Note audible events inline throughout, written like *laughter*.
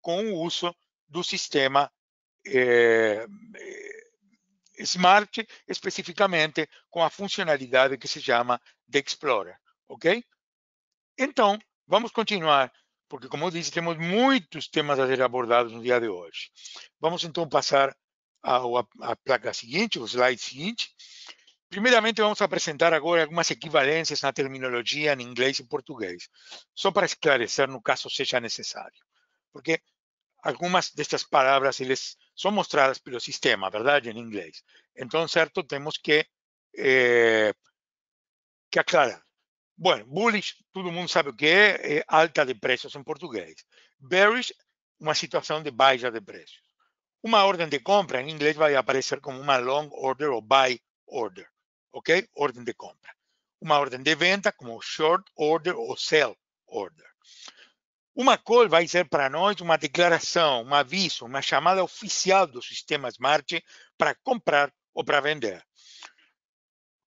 com o uso do sistema é, Smart, especificamente com a funcionalidade que se chama de Explorer, ok? Então, vamos continuar, porque, como eu disse, temos muitos temas a ser abordados no dia de hoje. Vamos, então, passar à placa seguinte, o slide seguinte. Primeiramente, vamos apresentar agora algumas equivalências na terminologia em inglês e português, só para esclarecer no caso seja necessário porque algumas destas palavras eles são mostradas pelo sistema, verdade, em inglês. Então, certo, temos que eh, que aclarar. Bueno, bullish, todo mundo sabe o que é, é alta de preços em português. Bearish, uma situação de baixa de preços. Uma ordem de compra, em inglês, vai aparecer como uma long order ou buy order, ok? Ordem de compra. Uma ordem de venda, como short order ou sell order. Uma call vai ser para nós uma declaração, um aviso, uma chamada oficial do sistema Smart para comprar ou para vender.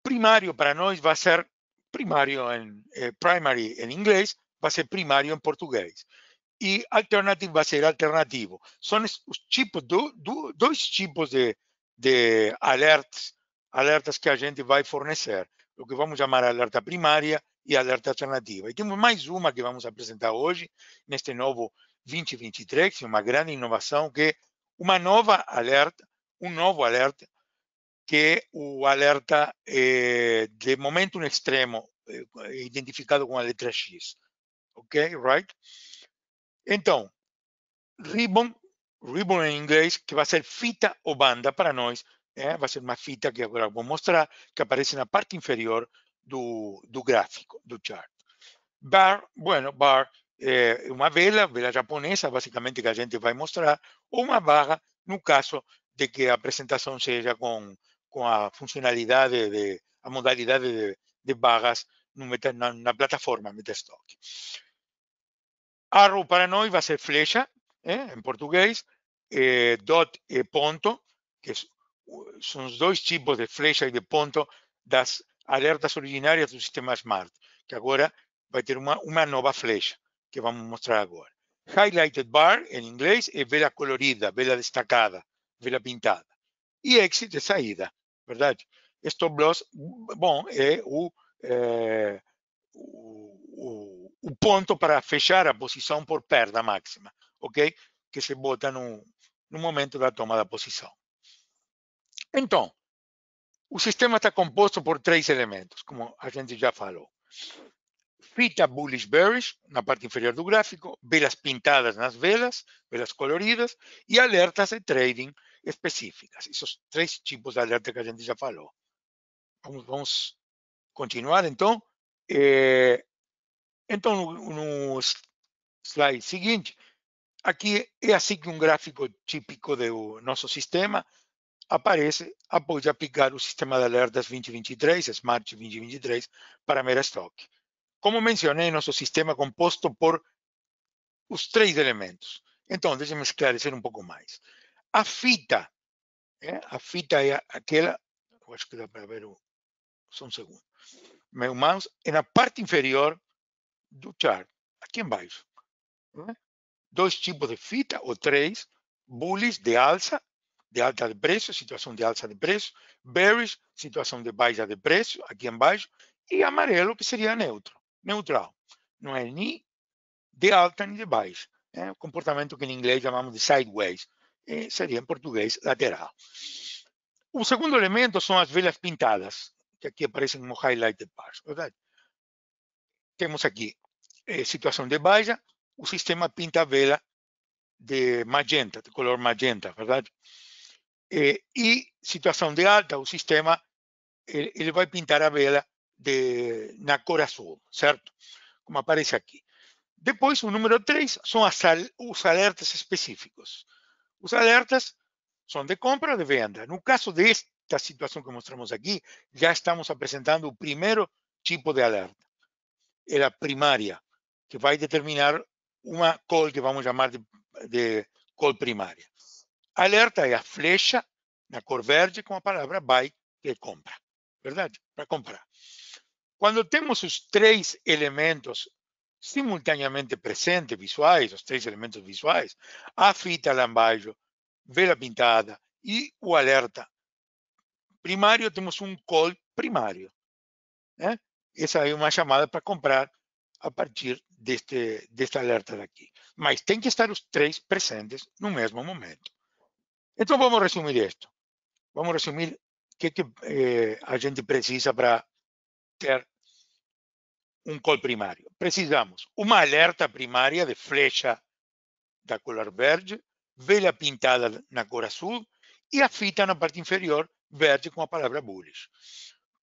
Primário para nós vai ser primário em eh, primary em inglês, vai ser primário em português. E alternative vai ser alternativo. São os tipos do, do, dois tipos de, de alertas, alertas que a gente vai fornecer. O que vamos chamar alerta primária e alerta alternativa. E temos mais uma que vamos apresentar hoje, neste novo 2023, é uma grande inovação, que é uma nova alerta, um novo alerta, que é o alerta eh, de momento extremo, eh, identificado com a letra X. Ok? Right? Então, ribbon, ribbon em inglês, que vai ser fita ou banda para nós, é, vai ser uma fita que agora vou mostrar, que aparece na parte inferior do, do gráfico, do chart. Bar, bueno, bar é eh, uma vela, vela japonesa, basicamente, que a gente vai mostrar, ou uma barra, no caso de que a apresentação seja com, com a funcionalidade, de, a modalidade de, de barras no na, na plataforma Metastock. Arrow para nós vai ser flecha, é, eh, em português, é, eh, dot e ponto, que são os dois tipos de flecha e de ponto das alertas originárias do sistema Smart, que agora vai ter uma, uma nova flecha, que vamos mostrar agora. Highlighted bar, em inglês, é vela colorida, vela destacada, vela pintada. E exit é saída, verdade? Stop loss, bom, é o, é, o, o ponto para fechar a posição por perda máxima, ok? Que se bota no, no momento da toma da posição. Então, o sistema está composto por três elementos, como a gente já falou. Fita bullish bearish, na parte inferior do gráfico, velas pintadas nas velas, velas coloridas e alertas de trading específicas. Esses três tipos de alerta que a gente já falou. Vamos, vamos continuar, então. É, então, no, no slide seguinte, aqui é assim que um gráfico típico do nosso sistema aparece após aplicar o sistema de alertas 2023, Smart 2023, para merestock. Como mencionei, nosso sistema é composto por os três elementos. Então, deixe-me esclarecer um pouco mais. A fita, é, a fita é aquela, eu acho que dá para ver o, só um segundo, meu mouse, é na parte inferior do chart, aqui embaixo. É? Dois tipos de fita, ou três, bullies de alça de alta de preço, situação de alta de preço, bearish, situação de baixa de preço, aqui embaixo, e amarelo, que seria neutro, neutral. Não é nem de alta nem de baixa. É o comportamento que em inglês chamamos de sideways, e seria em português lateral. O segundo elemento são as velas pintadas, que aqui aparecem como highlighted bars, verdade? Temos aqui é, situação de baixa, o sistema pinta a vela de magenta, de color magenta, verdade? eh, y situación de alta o sistema, él, él va a pintar a vela de, na cor azul, certo? Como aparece aqui. Depois, o número 3 são os alertas específicos. Os alertas são de compra ou de venda. No caso desta situação que mostramos aqui, já estamos apresentando o primeiro tipo de alerta. É a primária, que vai determinar uma call que vamos chamar de, de call primária. Alerta é a flecha na cor verde com a palavra buy, que é compra. Verdade? Para comprar. Quando temos os três elementos simultaneamente presentes, visuais, os três elementos visuais, a fita lá embaixo, vela pintada e o alerta primário, temos um call primário. Né? Essa é uma chamada para comprar a partir deste, deste alerta daqui. Mas tem que estar os três presentes no mesmo momento. Então vamos resumir isto. Vamos resumir o que, que eh, a gente precisa para ter um call primário. Precisamos uma alerta primária de flecha da cor verde, vela pintada na cor azul e a fita na parte inferior verde com a palavra bullish.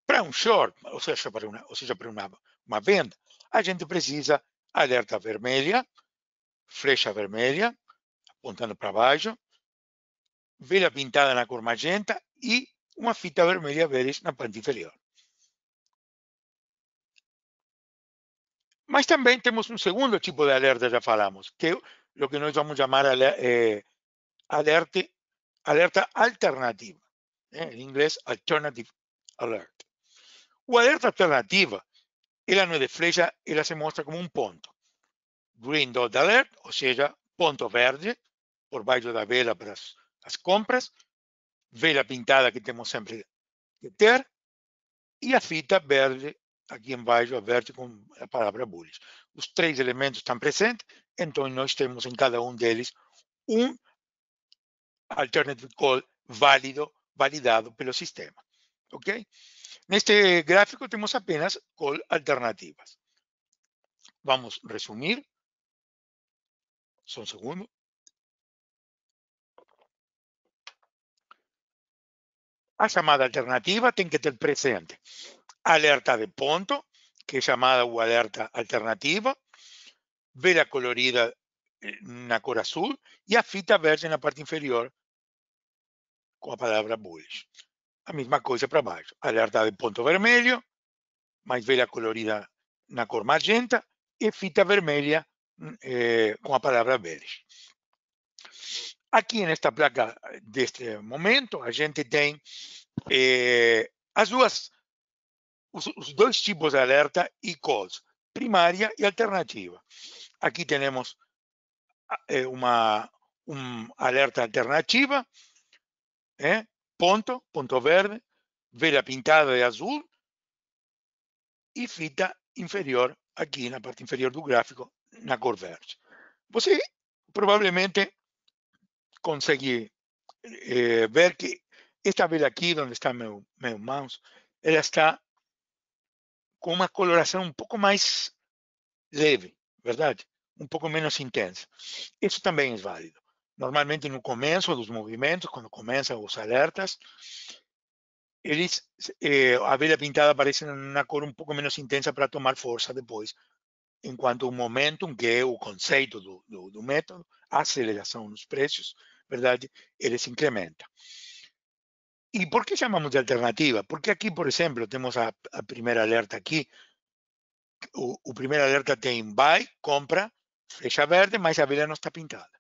Para um short, ou seja, para uma, ou seja, para uma, uma venda, a gente precisa alerta vermelha, flecha vermelha apontando para baixo, vela pintada na cor magenta e uma fita vermelha verde na parte inferior. Mas também temos um segundo tipo de alerta, já falamos, que é o que nós vamos chamar de eh, alerta, alerta alternativa. Né? ¿eh? Em inglês, alternative alert. O alerta alternativa, ela não é de flecha, ela se mostra como um ponto. Green dot alert, ou seja, ponto verde, por baixo da vela para as as compras, vela pintada que temos sempre que ter, e a fita verde, aqui embaixo, a verde com a palavra bullish. Os três elementos estão presentes, então nós temos em cada um deles um alternative call válido, validado pelo sistema. Ok? Neste gráfico temos apenas call alternativas. Vamos resumir. Só um segundo. A chamada alternativa tem que ter presente alerta de ponto, que é chamada o alerta alternativa, vela colorida eh, na cor azul e a fita verde na parte inferior com a palavra bullish. A mesma coisa para baixo. Alerta de ponto vermelho, mais vela colorida na cor magenta e fita vermelha eh, com a palavra bearish. Aqui nesta placa deste momento, a gente tem eh, as duas, os, os, dois tipos de alerta e codes, primária e alternativa. Aqui temos eh, ah, é, uma um alerta alternativa, eh, ponto, ponto verde, vela pintada de azul e fita inferior aqui na parte inferior do gráfico na cor verde. Você provavelmente consegui eh, ver que esta abelha aqui, onde está meu, meu mouse, ela está com uma coloração um pouco mais leve, verdade? Um pouco menos intensa. Isso também é válido. Normalmente, no começo dos movimentos, quando começam os alertas, eles, eh, a abelha pintada aparece numa cor um pouco menos intensa para tomar força depois, enquanto o momentum, que é o conceito do, do, do método, a aceleração nos preços, verdade, ele se incrementa. E por que chamamos de alternativa? Porque aqui, por exemplo, temos a, a primeira alerta aqui. O, o primeiro alerta tem buy, compra, flecha verde, mas a vela não está pintada.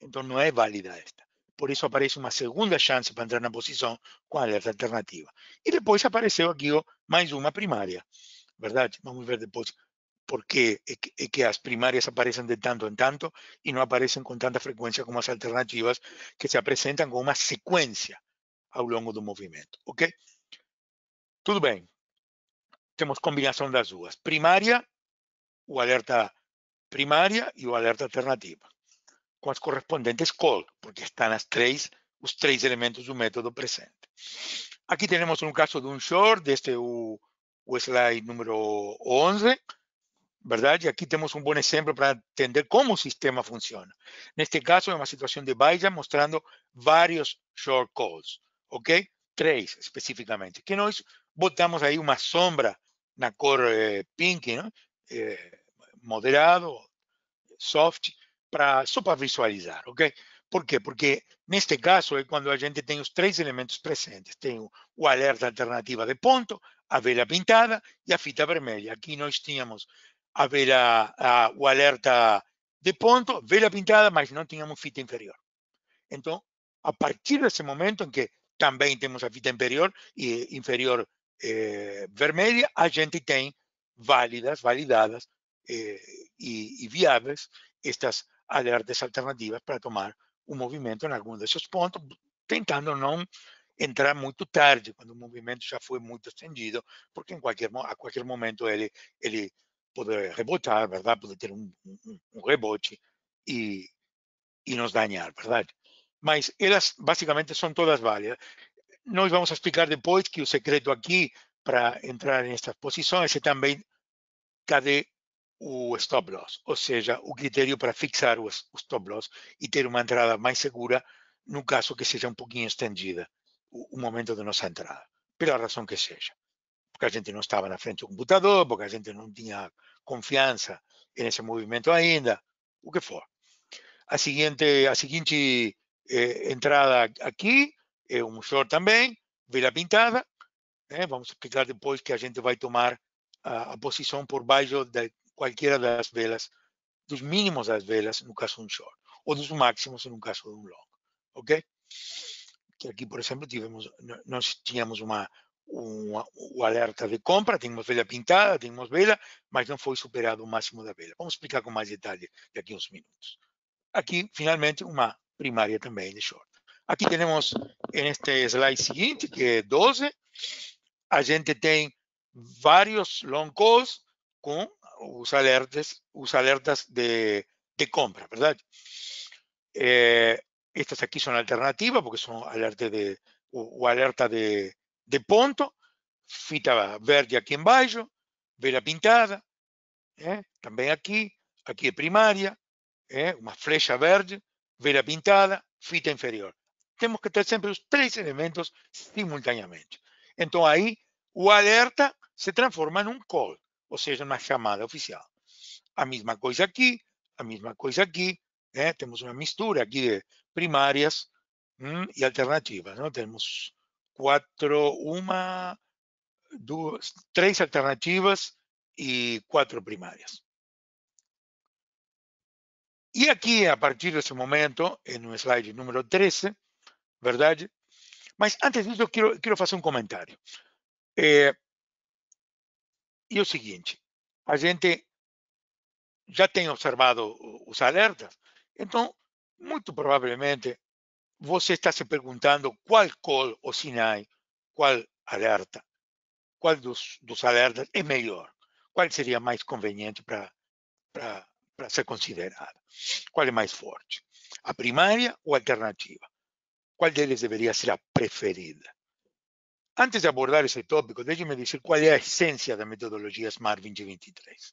Então não é válida esta. Por isso aparece uma segunda chance para entrar na posição com a alerta alternativa. E depois apareceu aqui oh, mais uma primária. Verdade? Vamos ver depois por es que las primarias aparecen de tanto en tanto y no aparecen con tanta frecuencia como las alternativas que se apresentam con una secuencia ao longo do movimento, ok? Tudo bem. Temos combinação das duas. Primária, o alerta primária e o alerta alternativa, com as correspondentes call, porque estão as três, os três elementos do método presente. Aqui temos um caso de um short, deste é o, o slide número 11, Verdade? Aqui temos um bom exemplo para entender como o sistema funciona. Neste caso, é uma situação de baixa, mostrando vários short calls, ¿ok? Três, especificamente. que nós botamos aí uma sombra na cor eh, pink, Eh, moderado, soft, para, só para visualizar, ¿ok? Por quê? Porque neste caso é eh, quando a gente tem os três elementos presentes. Tem o, o alerta alternativa de ponto, a vela pintada e a fita vermelha. Aqui nós tínhamos a vela, a, o alerta de ponto, vela pintada, mas não tínhamos fita inferior. Então, a partir desse momento em que também temos a fita inferior e inferior eh, vermelha, a gente tem válidas, validadas eh, e, e viáveis estas alertas alternativas para tomar um movimento em algum desses pontos, tentando não entrar muito tarde, quando o movimento já foi muito estendido, porque em qualquer, a qualquer momento ele, ele poder rebotar, ¿verdad? Poder ter um, rebote e, e nos dañar, ¿verdad? Mas elas basicamente são todas válidas. Nós vamos explicar depois que o segredo aqui para entrar nestas posições é também cadê o stop loss, ou seja, o critério para fixar o stop loss e ter uma entrada mais segura no caso que seja um pouquinho estendida o momento de nossa entrada, pela razão que seja porque a gente não estava na frente do computador, porque a gente não tinha confiança nesse movimento ainda, o que for. A seguinte, a seguinte eh, entrada aqui é eh, um short também, vela pintada. Né? Vamos explicar depois que a gente vai tomar a, a posição por baixo de qualquer das velas, dos mínimos das velas, no caso de um short, ou dos máximos, no caso de um long. Ok? Que aqui, por exemplo, tivemos, nós tínhamos uma um, o alerta de compra, uma vela pintada, uma vela, mas não foi superado o máximo da vela. Vamos explicar com mais detalhe daqui a uns minutos. Aqui, finalmente, uma primária também de short. Aqui temos, neste slide seguinte, que é 12, a gente tem vários long calls com os alertas, os alertas de, de compra, verdade? É, estas aqui são alternativas, porque são alerta de, o, o alerta de, de ponto, fita verde aqui embaixo, vela pintada, é? Eh, também aqui, aqui é primária, é? Eh, uma flecha verde, vela pintada, fita inferior. Temos que ter sempre os três elementos simultaneamente. Então aí o alerta se transforma num call, ou seja, uma chamada oficial. A mesma coisa aqui, a mesma coisa aqui, né? Eh, temos uma mistura aqui de primárias hum, mm, e alternativas. Não? Temos cuatro, una, dos, tres alternativas y cuatro primarias. Y aquí, a partir de ese momento, en un slide número 13, ¿verdad? Mas antes de eso, quiero, quiero hacer un comentario. Eh, y lo siguiente, a gente ya tem observado os uh, alertas, então, muito provavelmente, você está se perguntando qual call ou sinal, qual alerta, qual dos, dos alertas é melhor, qual seria mais conveniente para ser considerada, qual é mais forte, a primária ou a alternativa, qual deles deveria ser a preferida. Antes de abordar esse tópico, deixe-me dizer qual é a essência da metodologia Smart 2023.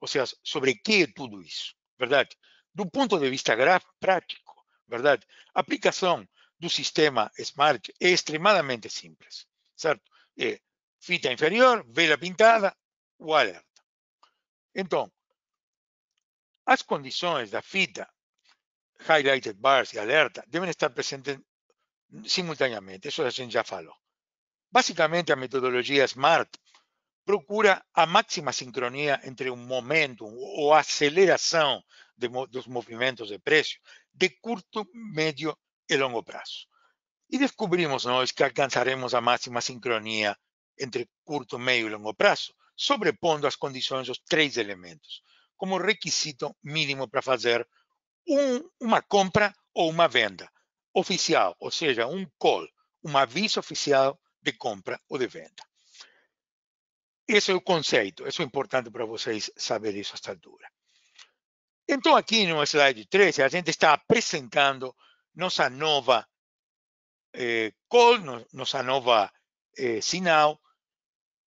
Ou seja, sobre que é tudo isso, verdade? Do ponto de vista prático, verdade? A aplicação do sistema Smart é extremadamente simples, certo? É fita inferior, vela pintada, o alerta. Então, as condições da fita, highlighted bars e alerta, devem estar presentes simultaneamente, isso a gente já falou. Basicamente, a metodologia SMART procura a máxima sincronia entre o momento ou aceleração de, dos movimentos de preço de curto, médio e longo prazo. E descobrimos nós que alcançaremos a máxima sincronia entre curto, médio e longo prazo, sobrepondo as condições dos três elementos, como requisito mínimo para fazer um, uma compra ou uma venda oficial, ou seja, um call, um aviso oficial de compra ou de venda. Esse é o conceito, isso é importante para vocês saberem isso a esta altura. Então, aqui no Slide 13, a gente está apresentando nossa nova eh, call, no, nossa nova eh, sinal,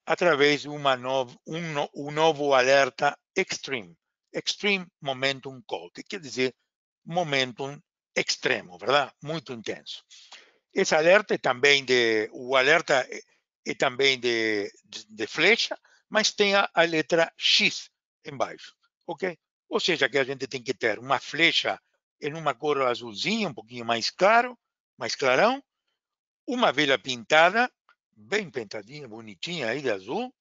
através de uma nova, um, um novo alerta Extreme. Extreme Momentum Call, que quer dizer momentum extremo, verdade? Muito intenso. Esse alerta é também de, o alerta é, é também de, de, de flecha, mas tem a, a letra X embaixo, ok? Ou seja, que a gente tem que ter uma flecha em uma cor azulzinha, um pouquinho mais claro, mais clarão, uma vela pintada, bem pintadinha, bonitinha aí de azul,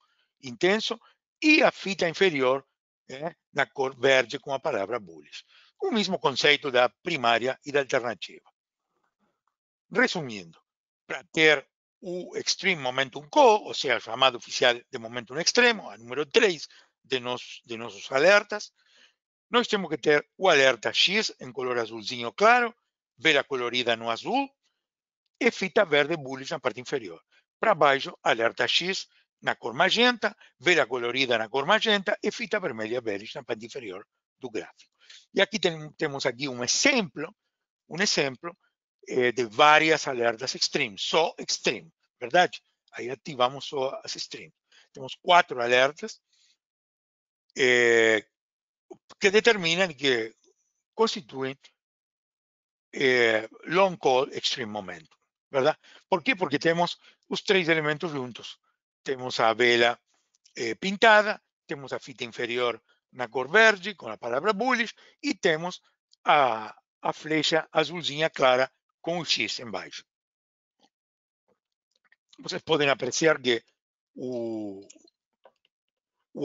intenso, e a fita inferior é, na cor verde com a palavra bullies. O mesmo conceito da primária e da alternativa. Resumindo, para ter o Extreme Momentum Co, ou seja, chamado oficial de Momentum Extremo, a número 3 de, nos, de nossos alertas, nós temos que ter o alerta X em color azulzinho claro, vela colorida no azul e fita verde bullish na parte inferior. Para baixo, alerta X na cor magenta, vela colorida na cor magenta e fita vermelha bullish na parte inferior do gráfico. E aqui tem, temos aqui um exemplo, um exemplo eh, de várias alertas extreme, só extreme, verdade? Aí ativamos só as extremes. Temos quatro alertas eh, que determinan que constituyen eh, long call extreme momentum, ¿verdad? ¿Por qué? Porque tenemos los tres elementos juntos. Tenemos a vela eh, pintada, tenemos a fita inferior na cor verde, com a palavra bullish, e temos a, a flecha azulzinha clara com o X embaixo. Vocês podem apreciar que o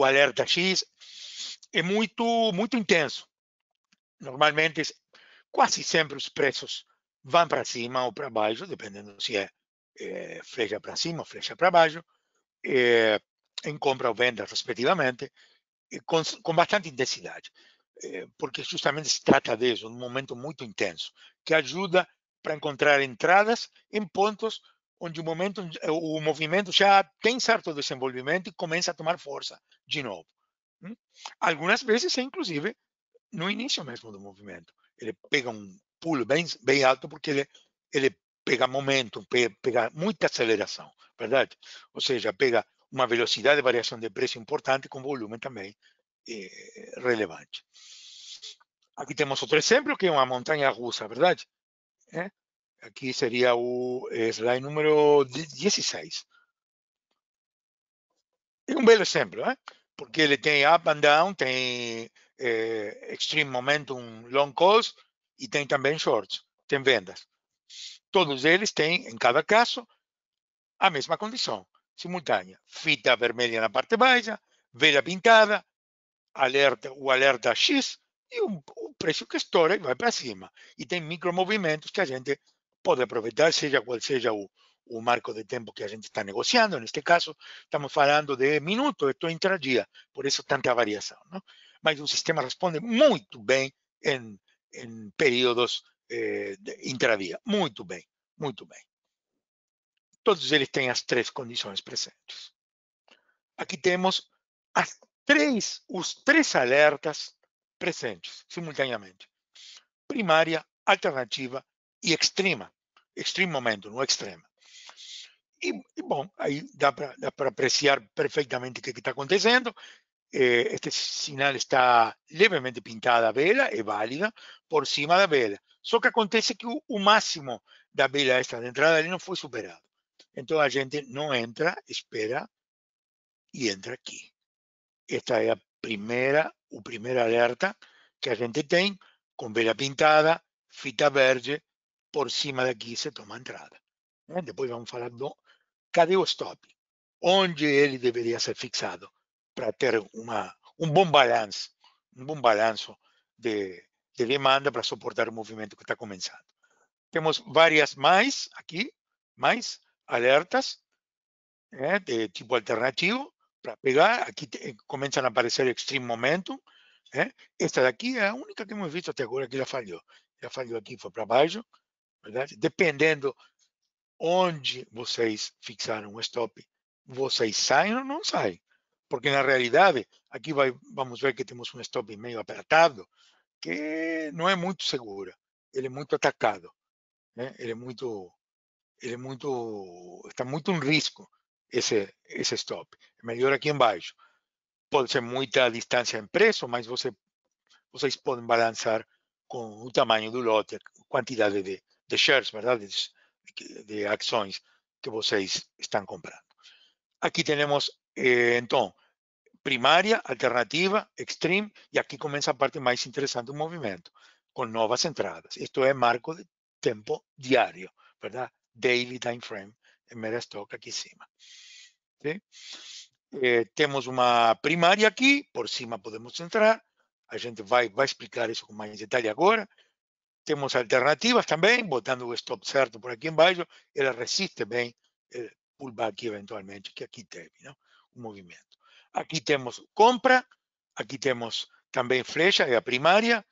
alerta X é muito, muito intenso. Normalmente, quase sempre os preços vão para cima ou para baixo, dependendo se é, é flecha para cima ou flecha para baixo, é, em compra ou venda, respectivamente, com, com bastante intensidade, é, porque justamente se trata disso, um momento muito intenso, que ajuda para encontrar entradas em pontos onde o, momento, o movimento já tem certo desenvolvimento e começa a tomar força de novo. Hum? Algumas vezes é inclusive no início mesmo do movimento. Ele pega um pulo bem, bem alto porque ele, ele pega momento, pega muita aceleração, verdade? Ou seja, pega uma velocidade de variação de preço importante com volume também é, relevante. Aqui temos outro exemplo, que é uma montanha russa, verdade? É? Aqui seria o é, slide número 16. É um belo exemplo, né? porque ele tem up and down, tem é, extreme momentum long calls e tem também shorts, tem vendas. Todos eles têm, em cada caso, a mesma condição, simultânea. Fita vermelha na parte baixa, vela pintada, alerta, o alerta X e um, um preço que estoura e vai para cima. E tem movimentos que a gente pode aproveitar, seja qual seja o, o marco de tempo que a gente está negociando. Neste caso, estamos falando de minuto, estou intradia, por isso tanta variação. Não? Mas o sistema responde muito bem em, em períodos eh, intradia. Muito bem, muito bem. Todos eles têm as três condições presentes. Aqui temos as três, os três alertas presentes simultaneamente. Primária, alternativa e extrema. Extreme momento, no extremo. E, e bom, aí dá para apreciar perfeitamente o que é está acontecendo. Eh, este sinal está levemente pintada a vela, é válida, por cima da vela. Só que acontece que o, máximo da vela esta de entrada ali não foi superado. Então a gente não entra, espera e entra aqui. Esta é a primeira, o primeiro alerta que a gente tem com vela pintada, fita verde, por cima daqui se toma entrada. Eh, depois vamos falar do, cadê o stop? Onde ele deveria ser fixado para ter uma, um bom balanço, um bom balanço de, de demanda para suportar o movimento que está começando. Temos várias mais aqui, mais alertas né, de tipo alternativo para pegar. Aqui te, começam a aparecer extreme momentum. Né? Esta daqui é a única que hemos visto até agora que já falhou. Já falhou aqui, foi para baixo. Verdade? Dependendo onde vocês fixaram o stop, vocês saem ou não saem? Porque na realidade, aqui vai, vamos ver que temos um stop meio apertado, que não é muito seguro. Ele é muito atacado, né? Ele é muito, ele é muito, está muito em risco esse esse stop. É melhor aqui embaixo. Pode ser muita distância em preço, mas você vocês podem balançar com o tamanho do lote, quantidade de, de shares, verdade? de ações que vocês estão comprando. Aqui temos, então, eh, primária, alternativa, extreme, e aqui começa a parte mais interessante do movimento, com novas entradas. Isto é marco de tempo diário, verdade? Daily time frame, Em Metastock aqui em cima. Eh, temos uma primária aqui, por cima podemos entrar, a gente vai, vai explicar isso com mais detalhe agora, temos alternativas também, botando o stop certo por aqui embaixo, ela resiste bem eh, pullback eventualmente, que aqui teve, não? o movimento. Aqui temos compra, aqui temos também flecha, é a primária,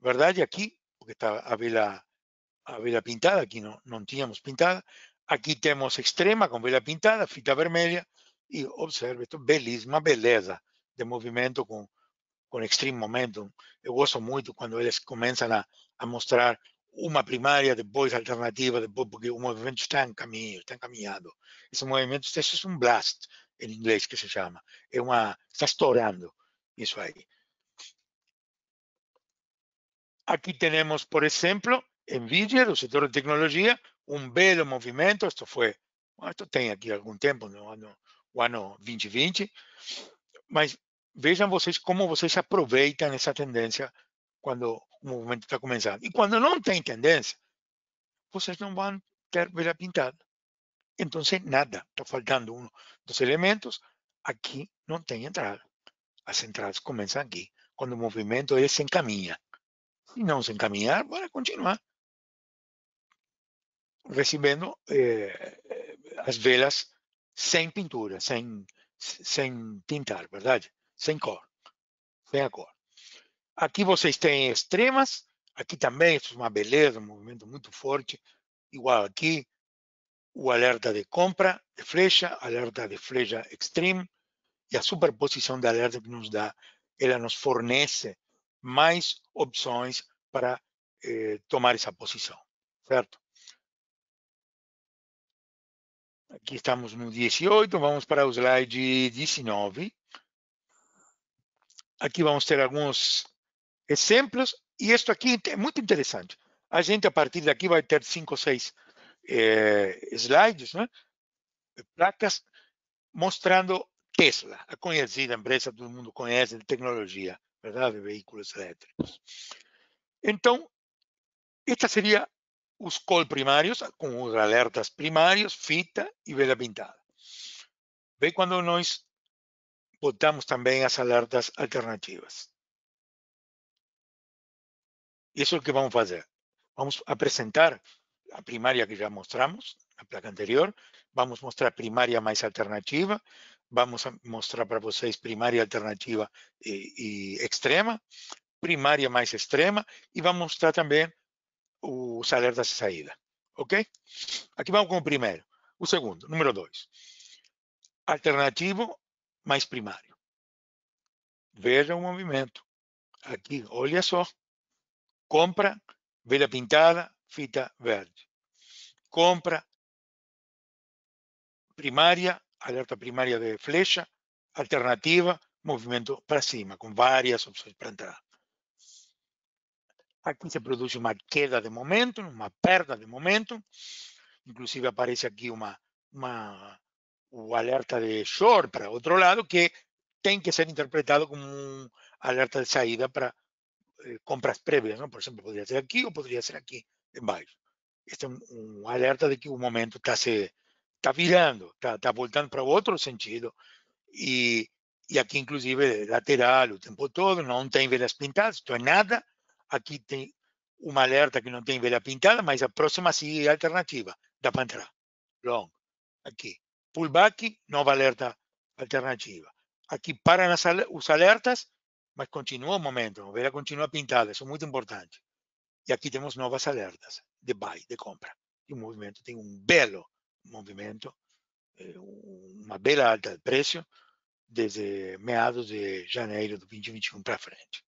verdade? Aqui, porque está a vela, a vela pintada, aqui não, não tínhamos pintada. Aqui temos extrema com vela pintada, fita vermelha, e observe, esta belíssima beleza de movimento com, com extreme momentum. Eu gosto muito quando eles começam a a mostrar uma primária, depois alternativa, depois porque o movimento está em caminho, está encaminhado. Esse movimento é um blast, em inglês que se chama. É uma está estourando isso aí. Aqui temos, por exemplo, Nvidia, do setor de tecnologia, um belo movimento. Isto foi, isto tem aqui algum tempo, no ano, o ano 2020. Mas vejam vocês como vocês aproveitam essa tendência quando o movimento está começando. E quando não tem tendência, vocês não vão ter vela pintada. Então, nada, está faltando um dos elementos, aqui não tem entrada. As entradas começam aqui, quando o movimento ele é se encaminha. Se não se encaminhar, vai continuar recebendo eh, eh, as velas sem pintura, sem, sem pintar verdade? Sem cor, sem a cor. Aqui vocês têm extremas, aqui também isso é uma beleza, um movimento muito forte, igual aqui, o alerta de compra de flecha, alerta de flecha extreme, e a superposição de alerta que nos dá, ela nos fornece mais opções para eh, tomar essa posição, certo? Aqui estamos no 18, vamos para o slide 19. Aqui vamos ter alguns exemplos, e isto aqui é muito interessante. A gente, a partir daqui, vai ter cinco ou seis eh, slides, né? placas mostrando Tesla, a conhecida empresa todo mundo conhece de tecnologia, verdade, veículos elétricos. Então, esta seria os call primários com os alertas primários, fita e vela pintada. Vê quando nós botamos também as alertas alternativas. Isso é o que vamos fazer. Vamos apresentar a primária que já mostramos a placa anterior, vamos mostrar primária mais alternativa, vamos mostrar para vocês primária alternativa e, eh, e, extrema, primária mais extrema e vamos mostrar também os alertas de saída, ok? Aqui vamos com o primeiro, o segundo, número dois. Alternativo mais primário. Veja o movimento. Aqui, olha só. Compra, vela pintada, fita verde. Compra primaria, alerta primaria de flecha, alternativa, movimiento para cima, con varias opciones para entrar. Aquí se produce una queda de momento, una perda de momento. Inclusive aparece aquí una, alerta de short para otro lado que tiene que ser interpretado como un alerta de salida para Eh, compras previas, ¿no? Por ejemplo, podría ser aquí o podría ser aquí, embaixo. Este é um, alerta de que o momento está se está virando, está está voltando para outro sentido. E, e aqui, inclusive, lateral o tempo todo, não tem velas pintadas, não é nada. Aqui tem uma alerta que não tem vela pintada, mas a próxima seria alternativa. Dá para entrar. Long. Aqui. Pullback, nova alerta alternativa. Aqui param as, os alertas, mas continua o momento, a vela continua pintada, isso é muito importante. E aqui temos novas alertas de buy, de compra. E o movimento tem um belo movimento, eh, uma bela alta de preço, desde meados de janeiro de 2021 para frente.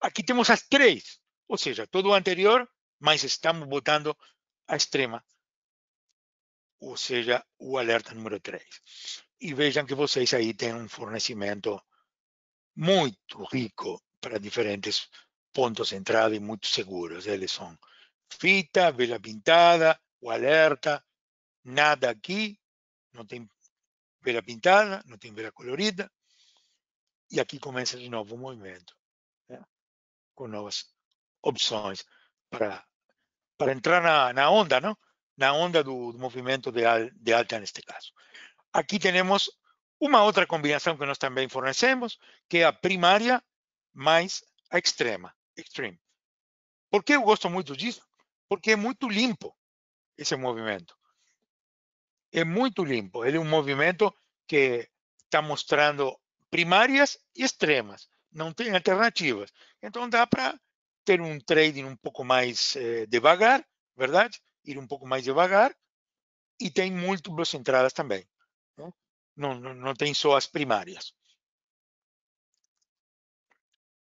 Aqui temos as três, ou seja, todo o anterior, mas estamos botando a extrema, ou seja, o alerta número três. E vejam que vocês aí têm um fornecimento muito rico para diferentes pontos de entrada e muito seguros. eles são fita, vela pintada o alerta, nada aqui não tem vela pintada, não tem vela colorida. E aqui começa de novo o movimento, né? com novas opções para, para entrar na, na onda, não? na onda do, do movimento de, de alta neste caso. Aqui temos uma outra combinação que nós também fornecemos, que é a primária mais a extrema, extreme. Por que eu gosto muito disso? Porque é muito limpo esse movimento. É muito limpo. Ele é um movimento que está mostrando primárias e extremas. Não tem alternativas. Então dá para ter um trading um pouco mais eh, devagar, verdade? Ir um pouco mais devagar. E tem múltiplas entradas também. Não, não, tem só as primárias.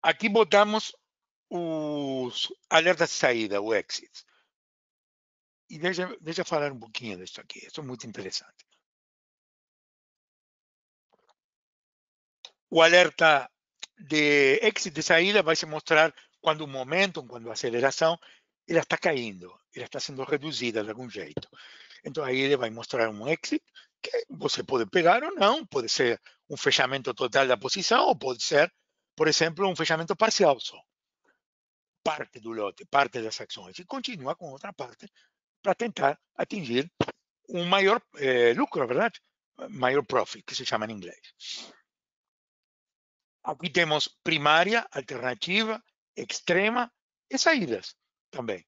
Aqui botamos os alertas de saída, o exit. E deixa, deixa eu falar um pouquinho disso aqui, isso é muito interessante. O alerta de exit de saída vai se mostrar quando o momento, quando a aceleração, ela está caindo, ela está sendo reduzida de algum jeito. Então, aí ele vai mostrar um exit que você pode pegar ou não, pode ser um fechamento total da posição ou pode ser, por exemplo, um fechamento parcial só. Parte do lote, parte das ações e continua com outra parte para tentar atingir um maior eh, lucro, verdade? Maior profit, que se chama em inglês. Aqui temos primária, alternativa, extrema e saídas também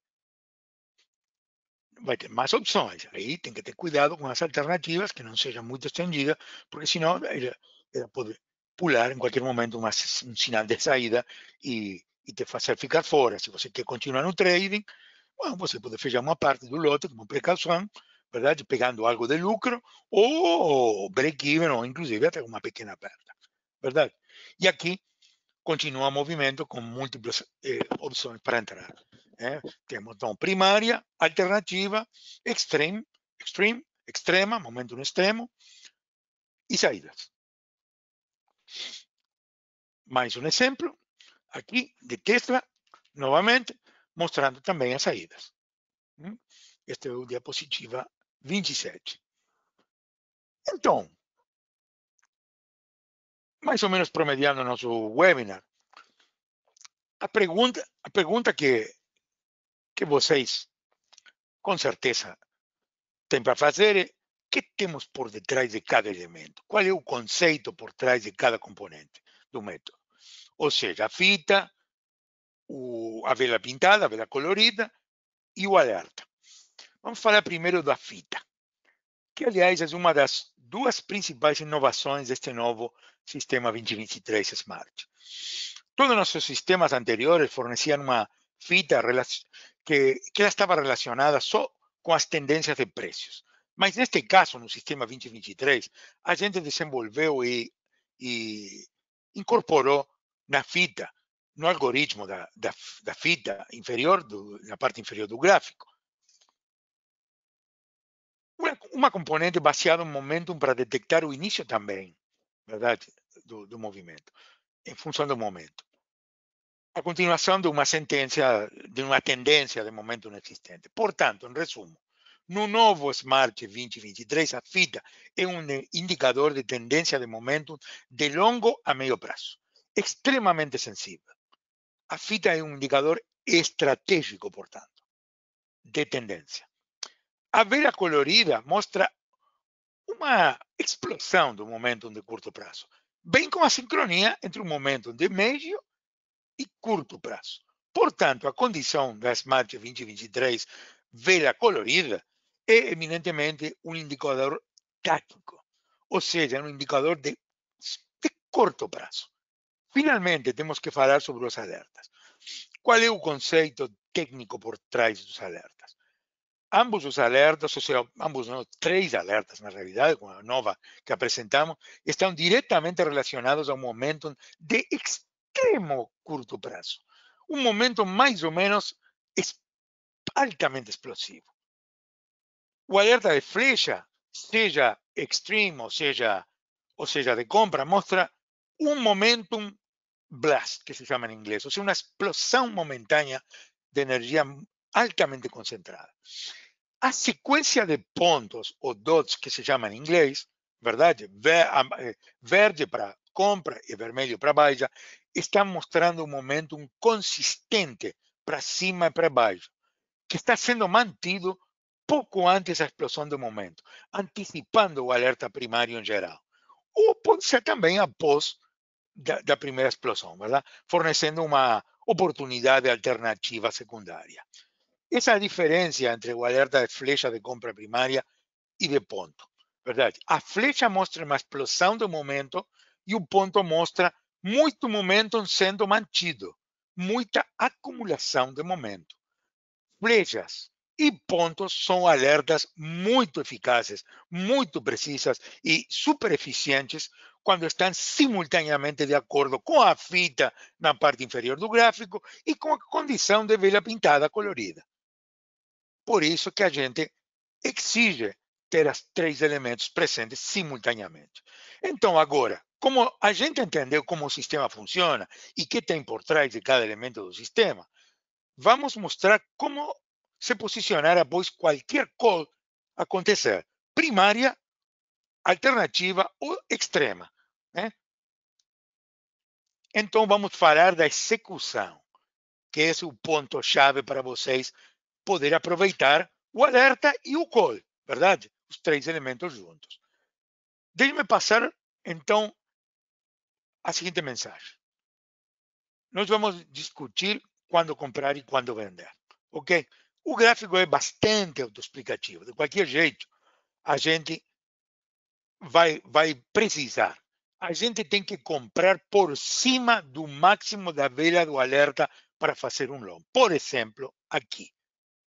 vai ter mais opções. Aí tem que ter cuidado com as alternativas, que não sejam muito estendidas, porque senão ela, eh, eh, eh, pode pular em qualquer momento uma, um sinal de saída e, e te fazer ficar fora. Se você quer continuar no trading, bom, você pode fechar uma parte do lote como precaução, verdade? pegando algo de lucro, ou break-even, ou inclusive até uma pequena perda. Verdade? E aqui continua o movimento com múltiplas eh, opções para entrar. ¿eh? Tenemos, primaria primaria, alternativa, extreme, extreme, extrema, momento un extremo, y salidas. Más un ejemplo, aquí, de Tesla, nuevamente, mostrando también as salidas. Esta es o diapositiva 27. Entonces, más o menos promediando nosso webinar, a pregunta a que que vocês, com certeza, têm para fazer eh, que temos por detrás de cada elemento? Qual é o conceito por trás de cada componente do método? Ou seja, a fita, o, a vela pintada, a vela colorida e o alerta. Vamos falar primeiro da fita, que, aliás, é uma das duas principais inovações deste novo sistema 2023 Smart. Todos os nossos sistemas anteriores forneciam uma fita que, que ela estava relacionada só com as tendências de preços. Mas neste caso, no sistema 2023, a gente desenvolveu e, e incorporou na fita, no algoritmo da, da, da fita inferior, do, na parte inferior do gráfico, uma, uma componente baseada no momentum para detectar o início também, verdade, do, do movimento, em função do momento a continuação de uma sentença, de uma tendência de momento inexistente. Portanto, em resumo, no novo Smart 2023, a fita é um indicador de tendência de momento de longo a médio prazo, extremamente sensível. A fita é um indicador estratégico, portanto, de tendência. A vela colorida mostra uma explosão do momento de curto prazo, bem com a sincronia entre o momento de médio e curto prazo. Portanto, a condição da SMART 2023 vela colorida é eminentemente um indicador tático, ou seja, um indicador de, de curto prazo. Finalmente, temos que falar sobre os alertas. Qual é o conceito técnico por trás dos alertas? Ambos os alertas, ou seja, ambos não, três alertas na realidade, com a nova que apresentamos, estão diretamente relacionados ao momento de expansão extremo curto prazo. Un momento más o menos es altamente explosivo. O alerta de flecha, sea extremo, o sea, o sea de compra, muestra un momentum blast, que se llama en inglés, o sea, una explosión momentánea de energía altamente concentrada. A secuencia de puntos o dots que se llama en inglés, ¿verdad? Eh, verde para compra y vermelho para baixa está mostrando um momento consistente para cima e para baixo, que está sendo mantido pouco antes da explosão do momento, antecipando o alerta primário em geral. Ou pode ser também após da, da primeira explosão, verdade? fornecendo uma oportunidade alternativa secundária. Essa é a diferença entre o alerta de flecha de compra primária e de ponto. Verdade? A flecha mostra uma explosão do momento e o ponto mostra muito momento sendo mantido, muita acumulação de momento. Brechas e pontos são alertas muito eficazes, muito precisas e super eficientes quando estão simultaneamente de acordo com a fita na parte inferior do gráfico e com a condição de vela pintada colorida. Por isso que a gente exige ter as três elementos presentes simultaneamente. Então, agora, como a gente entendeu como o sistema funciona e que tem por trás de cada elemento do sistema, vamos mostrar como se posicionar após qualquer call acontecer, primária, alternativa ou extrema. Né? Então, vamos falar da execução, que é o ponto-chave para vocês poder aproveitar o alerta e o call, verdade? os três elementos juntos. Deixe-me passar, então, a seguinte mensagem. Nós vamos discutir quando comprar e quando vender, ok? O gráfico é bastante autoexplicativo. De qualquer jeito, a gente vai, vai precisar. A gente tem que comprar por cima do máximo da vela do alerta para fazer um long. Por exemplo, aqui,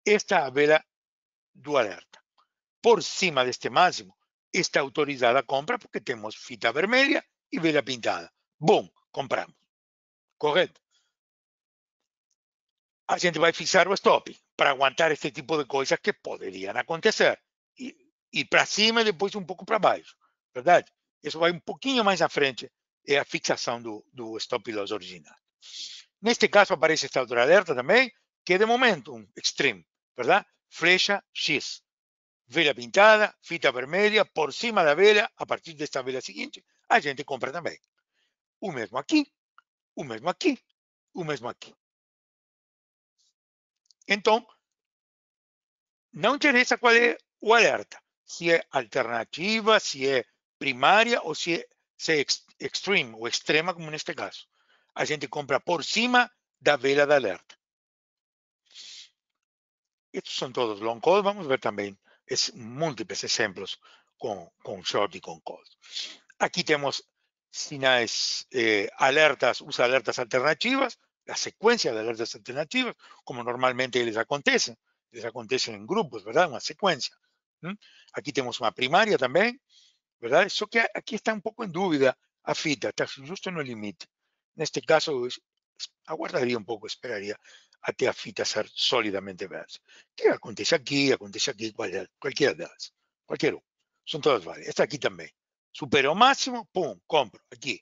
esta é a vela do alerta por cima deste máximo, está autorizada a compra porque temos fita vermelha e vela pintada. Bom, compramos. Correto? A gente vai fixar o stop para aguentar este tipo de coisas que poderiam acontecer. E ir para cima e depois um pouco para baixo. Verdade? Isso vai um pouquinho mais à frente. É a fixação do, do stop loss original. Neste caso aparece esta outra alerta também, que é de momentum extreme. Verdade? Flecha X vela pintada, fita vermelha, por cima da vela, a partir desta vela seguinte, a gente compra também. O mesmo aqui, o mesmo aqui, o mesmo aqui. Então, não interessa qual é o alerta, se é alternativa, se é primária ou se é, se é extreme ou extrema, como neste caso. A gente compra por cima da vela da alerta. Estes são todos long calls, vamos ver também es múltiples ejemplos con, con short y con code. Aquí tenemos SINAES eh, alertas, usa alertas alternativas, la secuencia de alertas alternativas, como normalmente les acontece, les acontece en grupos, ¿verdad? Una secuencia. Aquí tenemos una primaria también, ¿verdad? Eso que aquí está un poco en duda, AFITA, está justo en el límite. En este caso, aguardaria um pouco, esperaria até a fita ser solidamente verde. Que acontece aqui, acontece aqui, qualquer delas. Qualquer um. São todas válidas. Esta aqui também. Supera o máximo, pum, compro. Aqui.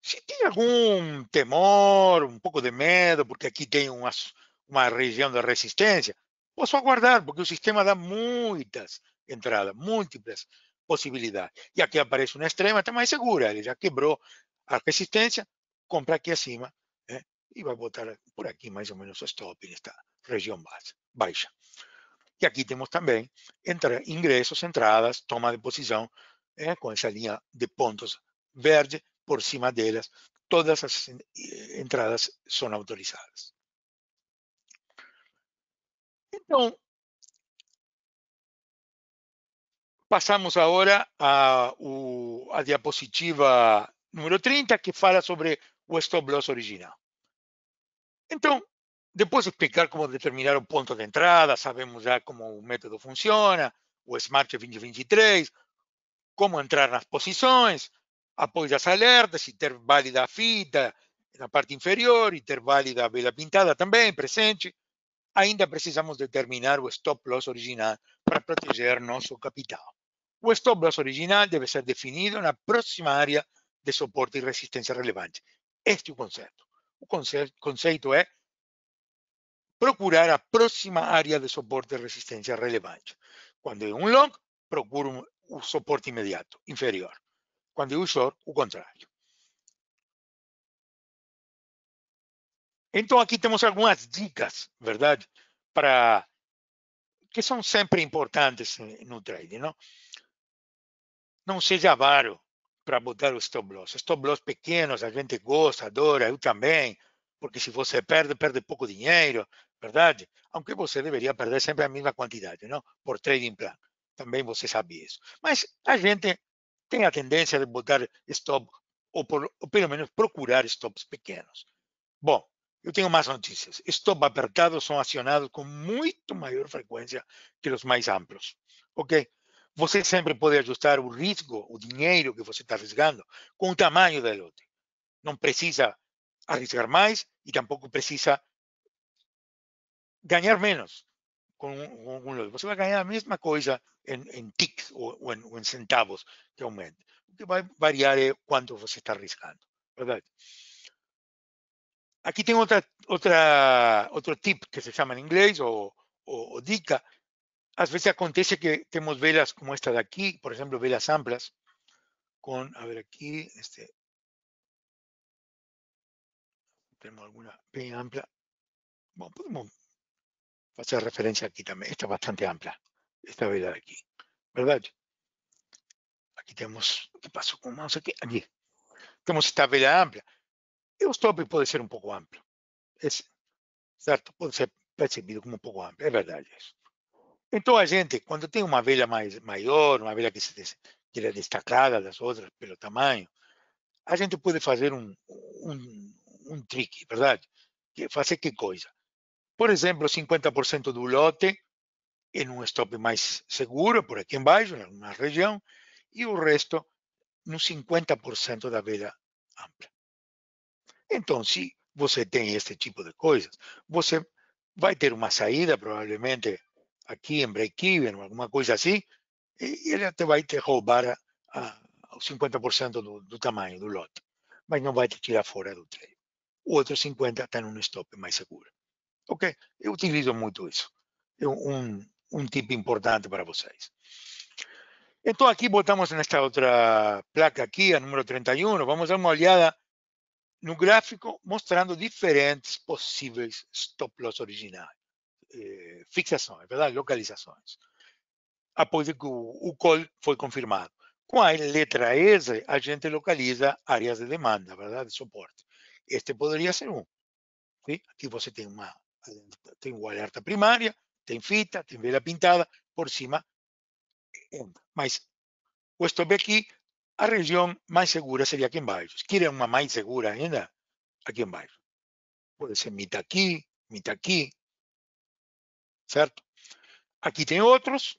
Se tem algum temor, um pouco de medo, porque aqui tem uma, uma região de resistência, posso aguardar, porque o sistema dá muitas entradas, múltiplas possibilidades. E aqui aparece uma extrema, está mais segura, ele já quebrou a resistência, compra aqui acima né? ¿eh? e vai botar por aqui mais ou menos o stop nesta região baixa. E aqui temos também entre ingressos, entradas, toma de posição, né? ¿eh? com essa linha de pontos verde por cima delas, todas as eh, entradas são autorizadas. Então, passamos agora a, a, diapositiva número 30, que fala sobre o stop loss original. Então, depois de explicar como determinar o ponto de entrada, sabemos já como o método funciona, o Smart 2023, como entrar nas posições, apoio as alertas e ter válida a fita na parte inferior e ter válida a vela pintada também presente, ainda precisamos determinar o stop loss original para proteger nosso capital. O stop loss original deve ser definido na próxima área de suporte e resistência relevante. Este é o conceito. O conceito é procurar a próxima área de suporte de resistência relevante. Quando é um long, procuro o suporte imediato, inferior. Quando é um short, o contrário. Então, aqui temos algumas dicas, verdade? Para que são sempre importantes no trading, não? Não seja avaro para botar os stop loss. Stop loss pequenos, a gente gosta, adora, eu também, porque se você perde, perde pouco dinheiro, verdade? Aunque você deveria perder sempre a mesma quantidade, não? Por trading plan. Também você sabe isso. Mas a gente tem a tendência de botar stop, ou, por, ou pelo menos procurar stops pequenos. Bom, eu tenho mais notícias. Stop apertados são acionados com muito maior frequência que os mais amplos. Ok? você sempre pode ajustar o risco, o dinheiro que você está arriscando, com o tamanho da lote. Não precisa arriscar mais e tampouco precisa ganhar menos com um, lote. Você vai ganhar a mesma coisa em, em ticks ou, ou, em, ou, em, centavos que aumenta. O que vai variar é quanto você está arriscando. Verdade? Aqui tem outra, outra, outro tip que se chama em inglês, ou, ou dica, A veces acontece que tenemos velas como esta de aquí, por ejemplo, velas amplas, con, a ver aquí, este, tenemos alguna vela amplia. Bueno, podemos hacer referencia aquí también, esta es bastante amplia, esta vela de aquí, ¿verdad? Aquí tenemos, ¿qué pasó con vamos aquí? Aquí. Tenemos esta vela amplia. El puede ser un poco amplio. Es, ¿cierto? Puede ser percibido como un poco amplio, es verdad. Eso. Então a gente, quando tem uma abelha mais maior, uma abelha que, se, que é destacada das outras pelo tamanho, a gente pode fazer um, um, um trick, verdade? É fazer que coisa? Por exemplo, 50% do lote em um stop mais seguro, por aqui embaixo, em alguma região, e o resto nos 50% da abelha ampla. Então, se você tem esse tipo de coisas, você vai ter uma saída, provavelmente, aqui em break-even, alguma coisa assim, e ele até vai te roubar a, a, 50% do, do tamanho do lote, mas não vai te tirar fora do trade. O outro 50% está num stop mais seguro. Ok? Eu utilizo muito isso. É um, um tipo importante para vocês. Então aqui botamos nesta outra placa aqui, a número 31, vamos dar uma olhada no gráfico mostrando diferentes possíveis stop loss originais. Eh, fixações, verdade? localizações. Após que o, o call foi confirmado. Com a letra S, a gente localiza áreas de demanda, verdade? De suporte. Este poderia ser um. Sim? Aqui você tem uma tem o alerta primária, tem fita, tem vela pintada, por cima. Mas o stop aqui, a região mais segura seria aqui embaixo. Se querem uma mais segura ainda, aqui embaixo. Pode ser mita aqui, mita aqui, certo? Aqui tem outros,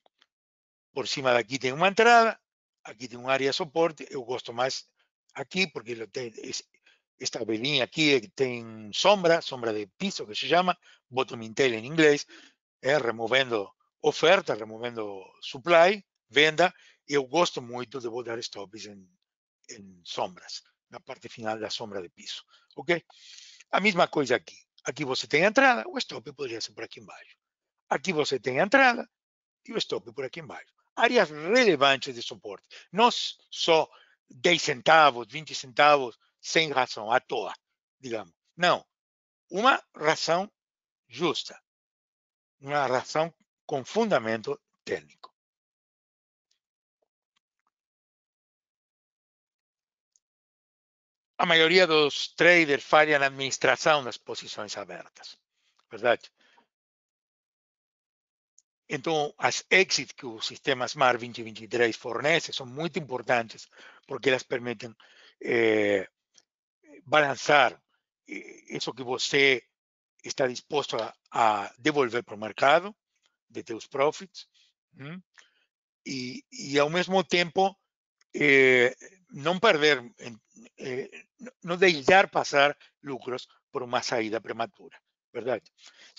por cima daqui tem uma entrada, aqui tem uma área de suporte, eu gosto mais aqui, porque ele tem esta velhinha aqui tem sombra, sombra de piso que se chama, bottom intel em inglês, é, eh, removendo oferta, removendo supply, venda, eu gosto muito de botar stops em, em sombras, na parte final da sombra de piso, ok? A mesma coisa aqui, aqui você tem a entrada, o stop poderia ser por aqui embaixo. Aqui você tem a entrada e o stop por aqui embaixo. Áreas relevantes de suporte. Não só 10 centavos, 20 centavos, sem razão, à toa, digamos. Não. Uma razão justa. Uma razão com fundamento técnico. A maioria dos traders falha na administração das posições abertas. Verdade? Então, as exits que o sistema Smart 2023 fornece são muito importantes, porque elas permitem é, eh, balançar isso eh, que você está disposto a, a devolver para o mercado, de seus profits, hum? e, e, ao mesmo tempo, é, eh, não perder, é, não deixar passar lucros por uma saída prematura. Verdade.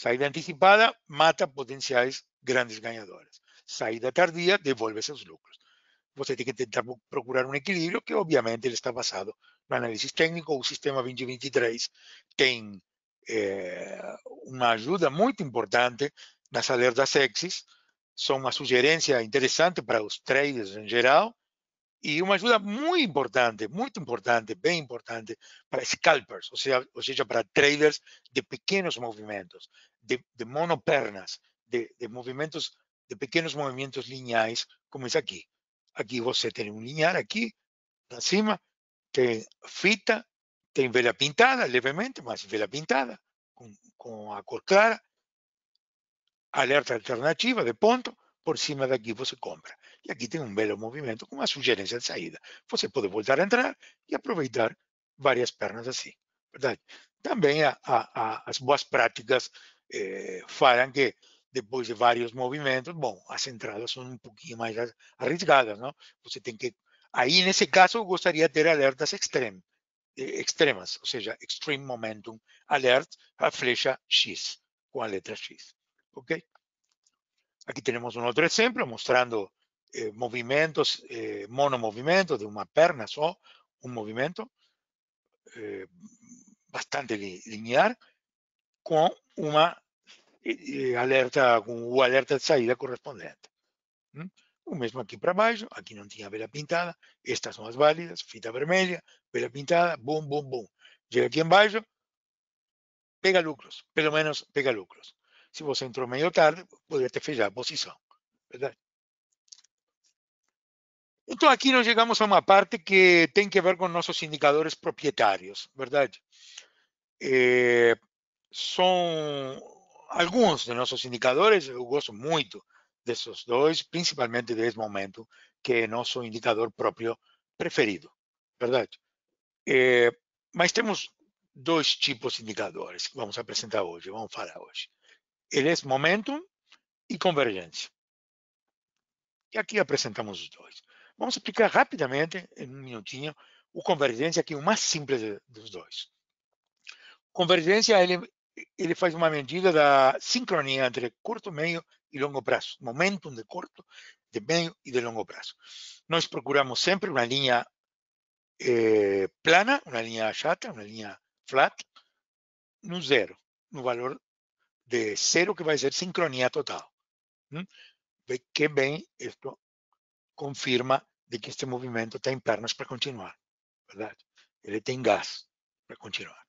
Saída antecipada mata potenciais grandes ganhadoras. Saída tardia devolve seus lucros. Você tem que tentar procurar um equilíbrio que, obviamente, ele está basado no análise técnico. O sistema 2023 tem é, uma ajuda muito importante nas alertas sexys, são uma sugerência interessante para os traders em geral, e uma ajuda muito importante, muito importante, bem importante para scalpers, ou seja, ou seja para traders de pequenos movimentos, de, de monopernas, de, de, movimentos, de pequenos movimentos lineais, como esse aqui. Aqui você tem um linear aqui, na cima, tem fita, tem vela pintada, levemente, mas vela pintada, com, com a cor clara, alerta alternativa de ponto, por cima daqui você compra e aqui tem um belo movimento com uma sugerência de saída. Você pode voltar a entrar e aproveitar várias pernas assim, verdade? Também a, a, a, as boas práticas eh, falam que depois de vários movimentos, bom, as entradas são um pouquinho mais arriscadas, não? Você tem que, aí nesse caso eu gostaria de ter alertas extrem, eh, extremas, ou seja, extreme momentum alert, a flecha X com a letra X, ok? Aqui temos um outro exemplo mostrando eh, movimento, eh, uma perna só um movimento eh, bastante linear com una eh, eh, alerta, com o alerta de saída correspondente. Hum? O mesmo aqui para baixo, aqui não tinha vela pintada, estas são as válidas, fita vermelha, vela pintada, bum, bum, bum. Chega aqui embaixo, pega lucros, pelo menos pega lucros. Se você entrou meio tarde, poderia ter fechado a posição. Verdade? Então aqui nós chegamos a uma parte que tem que ver com nossos indicadores proprietários, verdade? Eh, é, são alguns de nossos indicadores, eu gosto muito desses dois, principalmente desse momento, que é nosso indicador próprio preferido, verdade? Eh, é, mas temos dois tipos de indicadores que vamos apresentar hoje, vamos falar hoje. é momentum e convergência. E aqui apresentamos os dois. Vamos explicar rapidamente, em um minutinho, o convergência, que é o mais simples dos dois. Convergência, ele, ele faz uma medida da sincronia entre curto, meio e longo prazo, momentum de curto, de meio e de longo prazo. Nós procuramos sempre uma linha eh, plana, uma linha chata, uma linha flat, no zero, no valor de zero, que vai ser sincronia total. Hum? Que bem, isto confirma de que este movimento tem pernas para continuar, verdade? Ele tem gás para continuar.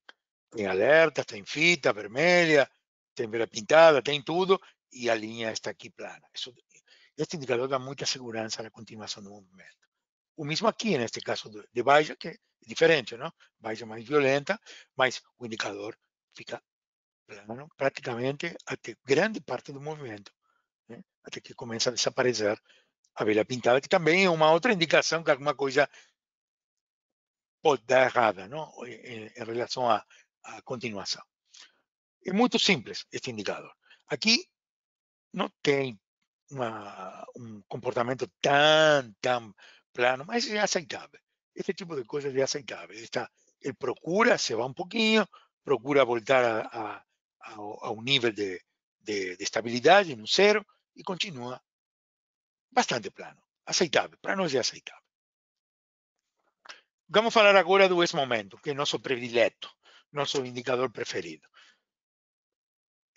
Tem alerta, tem fita vermelha, tem vela pintada, tem tudo e a linha está aqui plana. Isso, este indicador dá muita segurança na continuação do movimento. O mesmo aqui, neste caso de baixa, que é diferente, não? Baixa mais violenta, mas o indicador fica plano praticamente até grande parte do movimento, né? até que começa a desaparecer a vela pintada, que também é uma outra indicação que alguma coisa pode dar errada não? Em, em relação à, à continuação. É muito simples este indicador. Aqui não tem uma, um comportamento tão, tão plano, mas é aceitável. Este tipo de coisas é aceitável. Ele, está, ele procura, se vai um pouquinho, procura voltar a, a, a, ao nível de, de, de estabilidade no zero e continua bastante plano, aceitável, para nós é aceitável. Vamos falar agora do ex-momento, que é nosso predileto, nosso indicador preferido.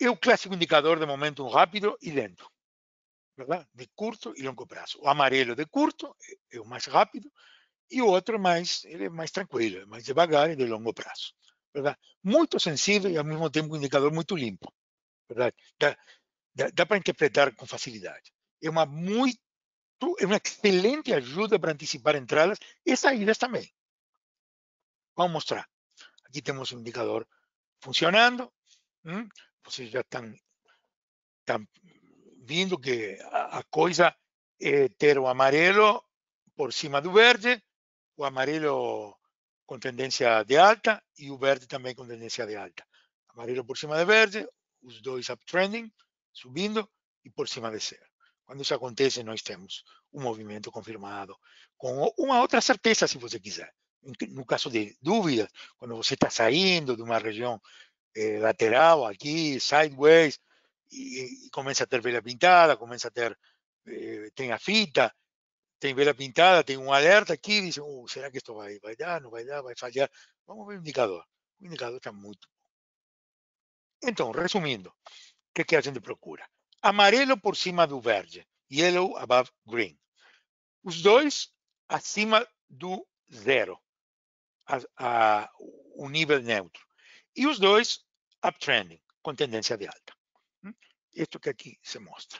É o clássico indicador de momento rápido e lento, verdade? de curto e longo prazo. O amarelo de curto é o mais rápido e o outro é mais, ele é mais tranquilo, é mais devagar e de longo prazo. Verdade? Muito sensível e ao mesmo tempo um indicador muito limpo. Verdade? Dá, dá, dá para interpretar com facilidade. É uma muito é uma excelente ajuda para antecipar entradas e saídas também. Vamos mostrar. Aqui temos o um indicador funcionando. Hum? Vocês já estão, estão que a, a coisa é ter o amarelo por cima do verde, o amarelo com tendência de alta e o verde também com tendência de alta. Amarelo por cima de verde, os dois uptrending, subindo e por cima de zero. Quando isso acontece, nós temos um movimento confirmado, com uma outra certeza, se você quiser. No caso de dúvidas, quando você está saindo de uma região eh, lateral, aqui, sideways, e, e, começa a ter vela pintada, começa a ter, eh, tem a fita, tem vela pintada, tem um alerta aqui, diz, oh, uh, será que isto vai, vai dar, não vai dar, vai falhar? Vamos ver o indicador. O indicador está muito bom. Então, resumindo, o que, que a gente procura? amarelo por cima do verde, yellow above green. Os dois acima do zero, a, a, o nível neutro. E os dois uptrending, com tendência de alta. Hum? Isto que aqui se mostra.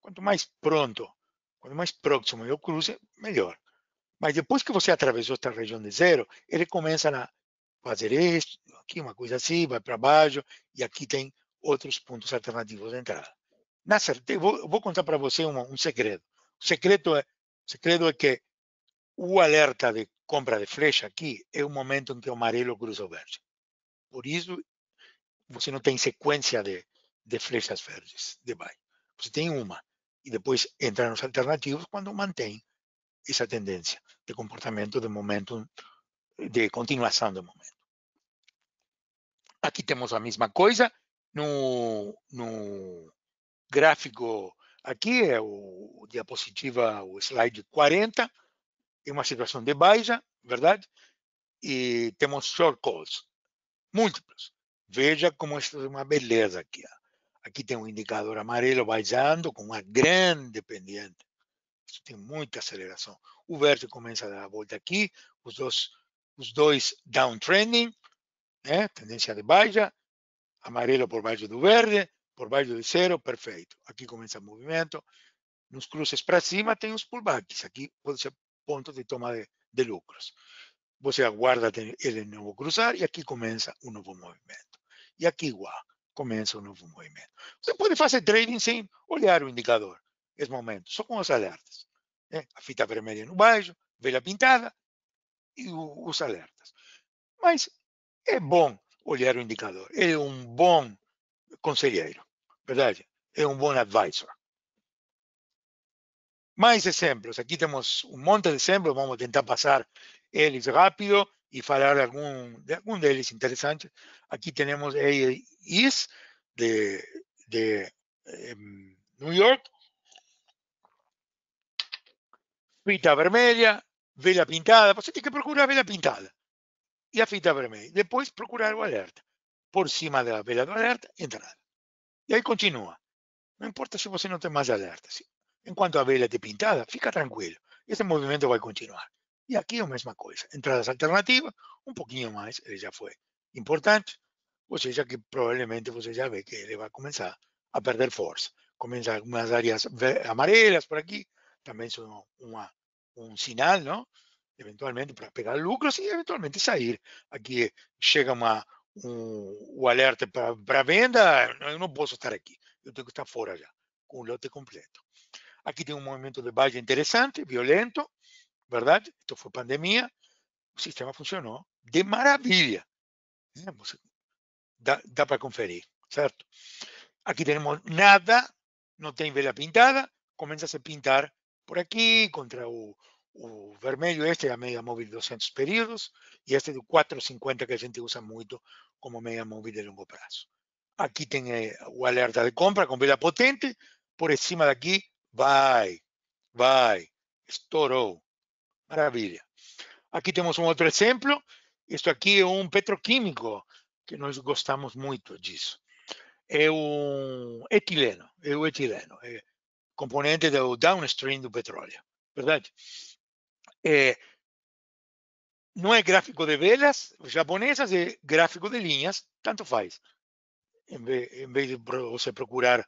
Quanto mais pronto, quanto mais próximo eu cruze, melhor. Mas depois que você atravessou esta região de zero, ele começa a fazer isso, aqui uma coisa assim, vai para baixo, e aqui tem outros pontos alternativos de entrada. Na certeza, vou, vou contar para você um, um segredo. O segredo é, o segredo é que o alerta de compra de flecha aqui é o momento em que o amarelo cruza o verde. Por isso, você não tem sequência de, de flechas verdes de baixo. Você tem uma e depois entra nos alternativos quando mantém essa tendência de comportamento de momento, de continuação do momento. Aqui temos a mesma coisa, no no gráfico, aqui é o diapositiva, o slide 40, é uma situação de baixa, verdade? E temos short calls múltiplos. Veja como isso é uma beleza aqui. Aqui tem um indicador amarelo baixando com uma grande pendente. Isso tem muita aceleração. O vértice começa a dar a volta aqui, os dois, os dois downtrending, né? tendência de baixa, amarelo por baixo do verde, por baixo de zero, perfeito. Aqui começa o movimento. Nos cruzes para cima tem os pullbacks. Aqui pode ser ponto de toma de, de lucros. Você aguarda ele novo cruzar e aqui começa um novo movimento. E aqui igual, começa um novo movimento. Você pode fazer trading sem olhar o indicador, esse momento, só com os alertas. Né? ¿eh? A fita vermelha no baixo, velha pintada e os alertas. Mas é bom olhar o indicador. Ele é um bom conselheiro, verdade? É um bom advisor. Mais exemplos. Aqui temos um monte de exemplos. Vamos tentar passar eles rápido e falar de algum, de algum deles interessante. Aqui temos IS de, de um, New York. Fita vermelha, vela pintada. Você tem que procurar vela pintada. y fita vermelha. después procurar o alerta. Por encima de la vela de alerta, entrada y ahí continúa. No importa si você tiene más alerta, en cuanto a vela esté pintada, fica tranquilo. movimiento va a continuar. Y aquí es la mesma cosa Entradas alternativas, un poquito más, eh, ya fue fue importante. o sea que probablemente usted ya ve que va a comenzar a perder fuerza, comienza algunas áreas amarillas por aquí, también son un un sinal, no eventualmente para pegar lucros e eventualmente sair. Aqui chega uma, um, o alerta para venda, eu não posso estar aqui, eu tenho que estar fora já, com o lote completo. Aqui tem um movimento de baixa interessante, violento, verdade? isso foi pandemia, o sistema funcionou de maravilha. Né? Dá, dá para conferir, certo? Aqui temos nada, não tem vela pintada, começa a se pintar por aqui, contra o, o vermelho este é a média móvel de 200 períodos e este é do 4,50 que a gente usa muito como média móvel de longo prazo. Aqui tem o alerta de compra com vela potente, por cima daqui vai, vai, estourou. Maravilha. Aqui temos um outro exemplo. Isto aqui é um petroquímico, que nós gostamos muito disso. É um etileno, é o etileno, é componente do downstream do petróleo, verdade? é, não é gráfico de velas japonesas, é gráfico de linhas, tanto faz. Em vez, em vez de você procurar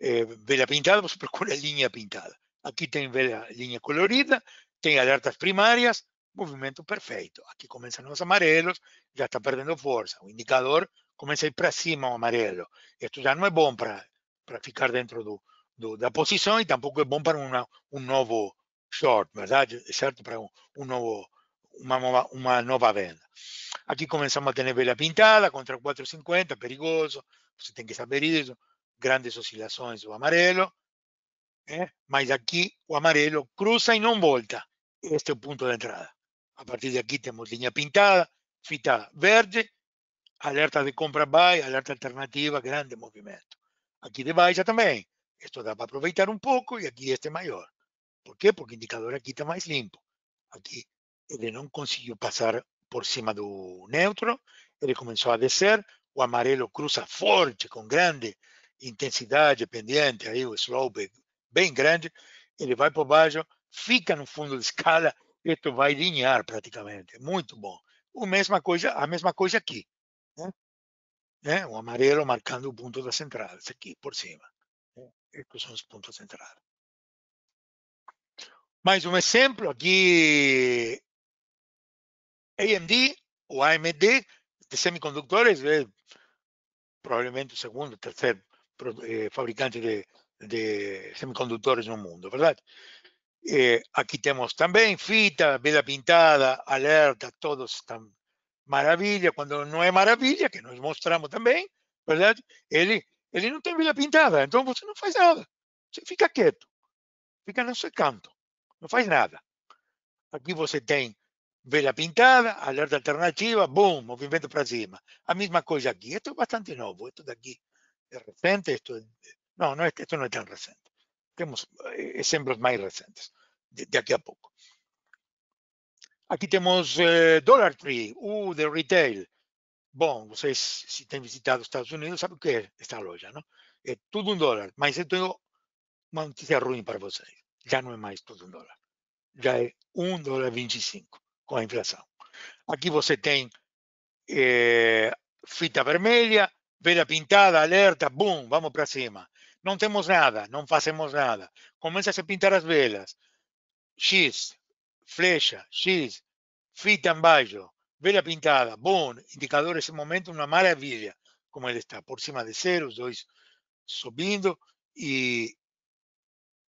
é, vela pintada, você *laughs* procura linha pintada. Aqui tem vela, linha colorida, tem alertas primárias, movimento perfeito. Aqui começam os amarelos, já está perdendo força. O indicador começa a ir para cima, o amarelo. Isto já não é bom para ficar dentro do, do, da posição e tampouco é bom para um novo short, verdade? Certo? Para um, um novo, uma, nova, uma nova venda. Aqui começamos a ter vela pintada contra 4,50, perigoso, você tem que saber isso. Grandes oscilações o amarelo, né? ¿eh? mas aqui o amarelo cruza e não volta. Este é o ponto de entrada. A partir de aqui temos linha pintada, fita verde, alerta de compra buy, alerta alternativa, grande movimento. Aqui de baixa também. Isto dá para aproveitar um pouco e aqui este maior. Por quê? Porque o indicador aqui está mais limpo. Aqui ele não conseguiu passar por cima do neutro, ele começou a descer, o amarelo cruza forte, com grande intensidade pendente, aí o slope bem grande, ele vai por baixo, fica no fundo de escala, isso vai linear praticamente, muito bom. O mesma coisa, a mesma coisa aqui, né? ¿eh? né? ¿Eh? O amarelo marcando o ponto da central, esse aqui por cima. Estes ¿eh? são os pontos centrais. Mais um exemplo aqui, AMD ou AMD de semicondutores, é provavelmente o segundo, terceiro eh, fabricante de, de semicondutores no mundo, verdade? Eh, é, aqui temos também fita, vela pintada, alerta, todos estão maravilha. Quando não é maravilha, que nós mostramos também, verdade? Ele, ele não tem vela pintada, então você não faz nada. Você fica quieto, fica no seu canto. Não faz nada. Aqui você tem vela pintada, alerta alternativa, boom, movimento para cima. A mesma coisa aqui. Isto é bastante novo. Isto daqui é recente. Isto é... Não, não, é, isto não é tão recente. Temos eh, exemplos mais recentes, de, daqui a pouco. Aqui temos eh, Dollar Tree, o de retail. Bom, vocês, se têm visitado os Estados Unidos, sabem o que é esta loja, não? É tudo um dólar, mas eu tenho uma notícia ruim para vocês já não é mais tudo um dólar. Já é um dólar 25 com a inflação. Aqui você tem é, fita vermelha, vela pintada, alerta, bum, vamos para cima. Não temos nada, não fazemos nada. Começa a se pintar as velas. X, flecha, X, fita embaixo, vela pintada, bum indicador esse momento, uma maravilha, como ele está, por cima de zero, os dois subindo, e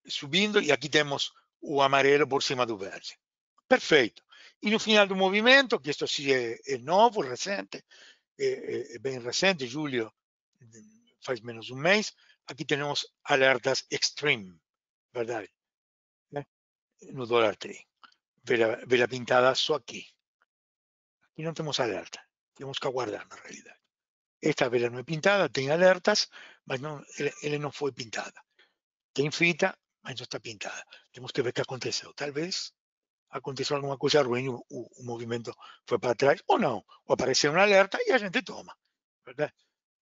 subiendo y aquí tenemos o amarelo por cima del verde. Perfecto. Y no final del movimiento, que esto sí es nuevo, reciente eh, eh, reciente, es é, recente, faz menos un mes, aquí tenemos alertas extreme, ¿verdad? En eh. No dólar 3, Vela, pintada solo aquí. Aquí no tenemos alerta. tenemos que aguardar, en realidad. Esta vela no es pintada, tiene alertas, mas no él, pintada. Tem fita, ainda está pintada. Temos que ver o que aconteceu. Talvez aconteceu alguma coisa ruim, o, o movimento foi para trás, ou não, ou apareceu um alerta e a gente toma. Verdade?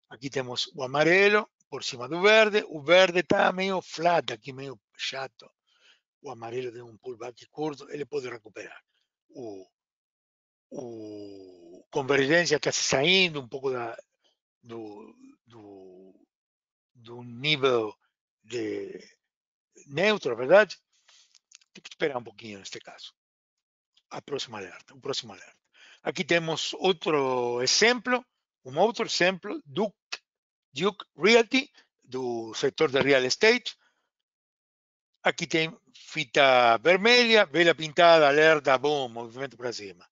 Aqui temos o amarelo por cima do verde, o verde está meio flat aqui, meio chato. O amarelo tem um pullback curto, ele pode recuperar. O, o convergência está se saindo um pouco da, do, do, do nível de neutro, verdade? Tem que esperar um pouquinho neste caso. A próxima alerta, o próximo alerta. Aqui temos outro exemplo, um outro exemplo, Duke, Duke Realty, do setor da real estate. Aqui tem fita vermelha, vela pintada, alerta, bom, movimento para cima.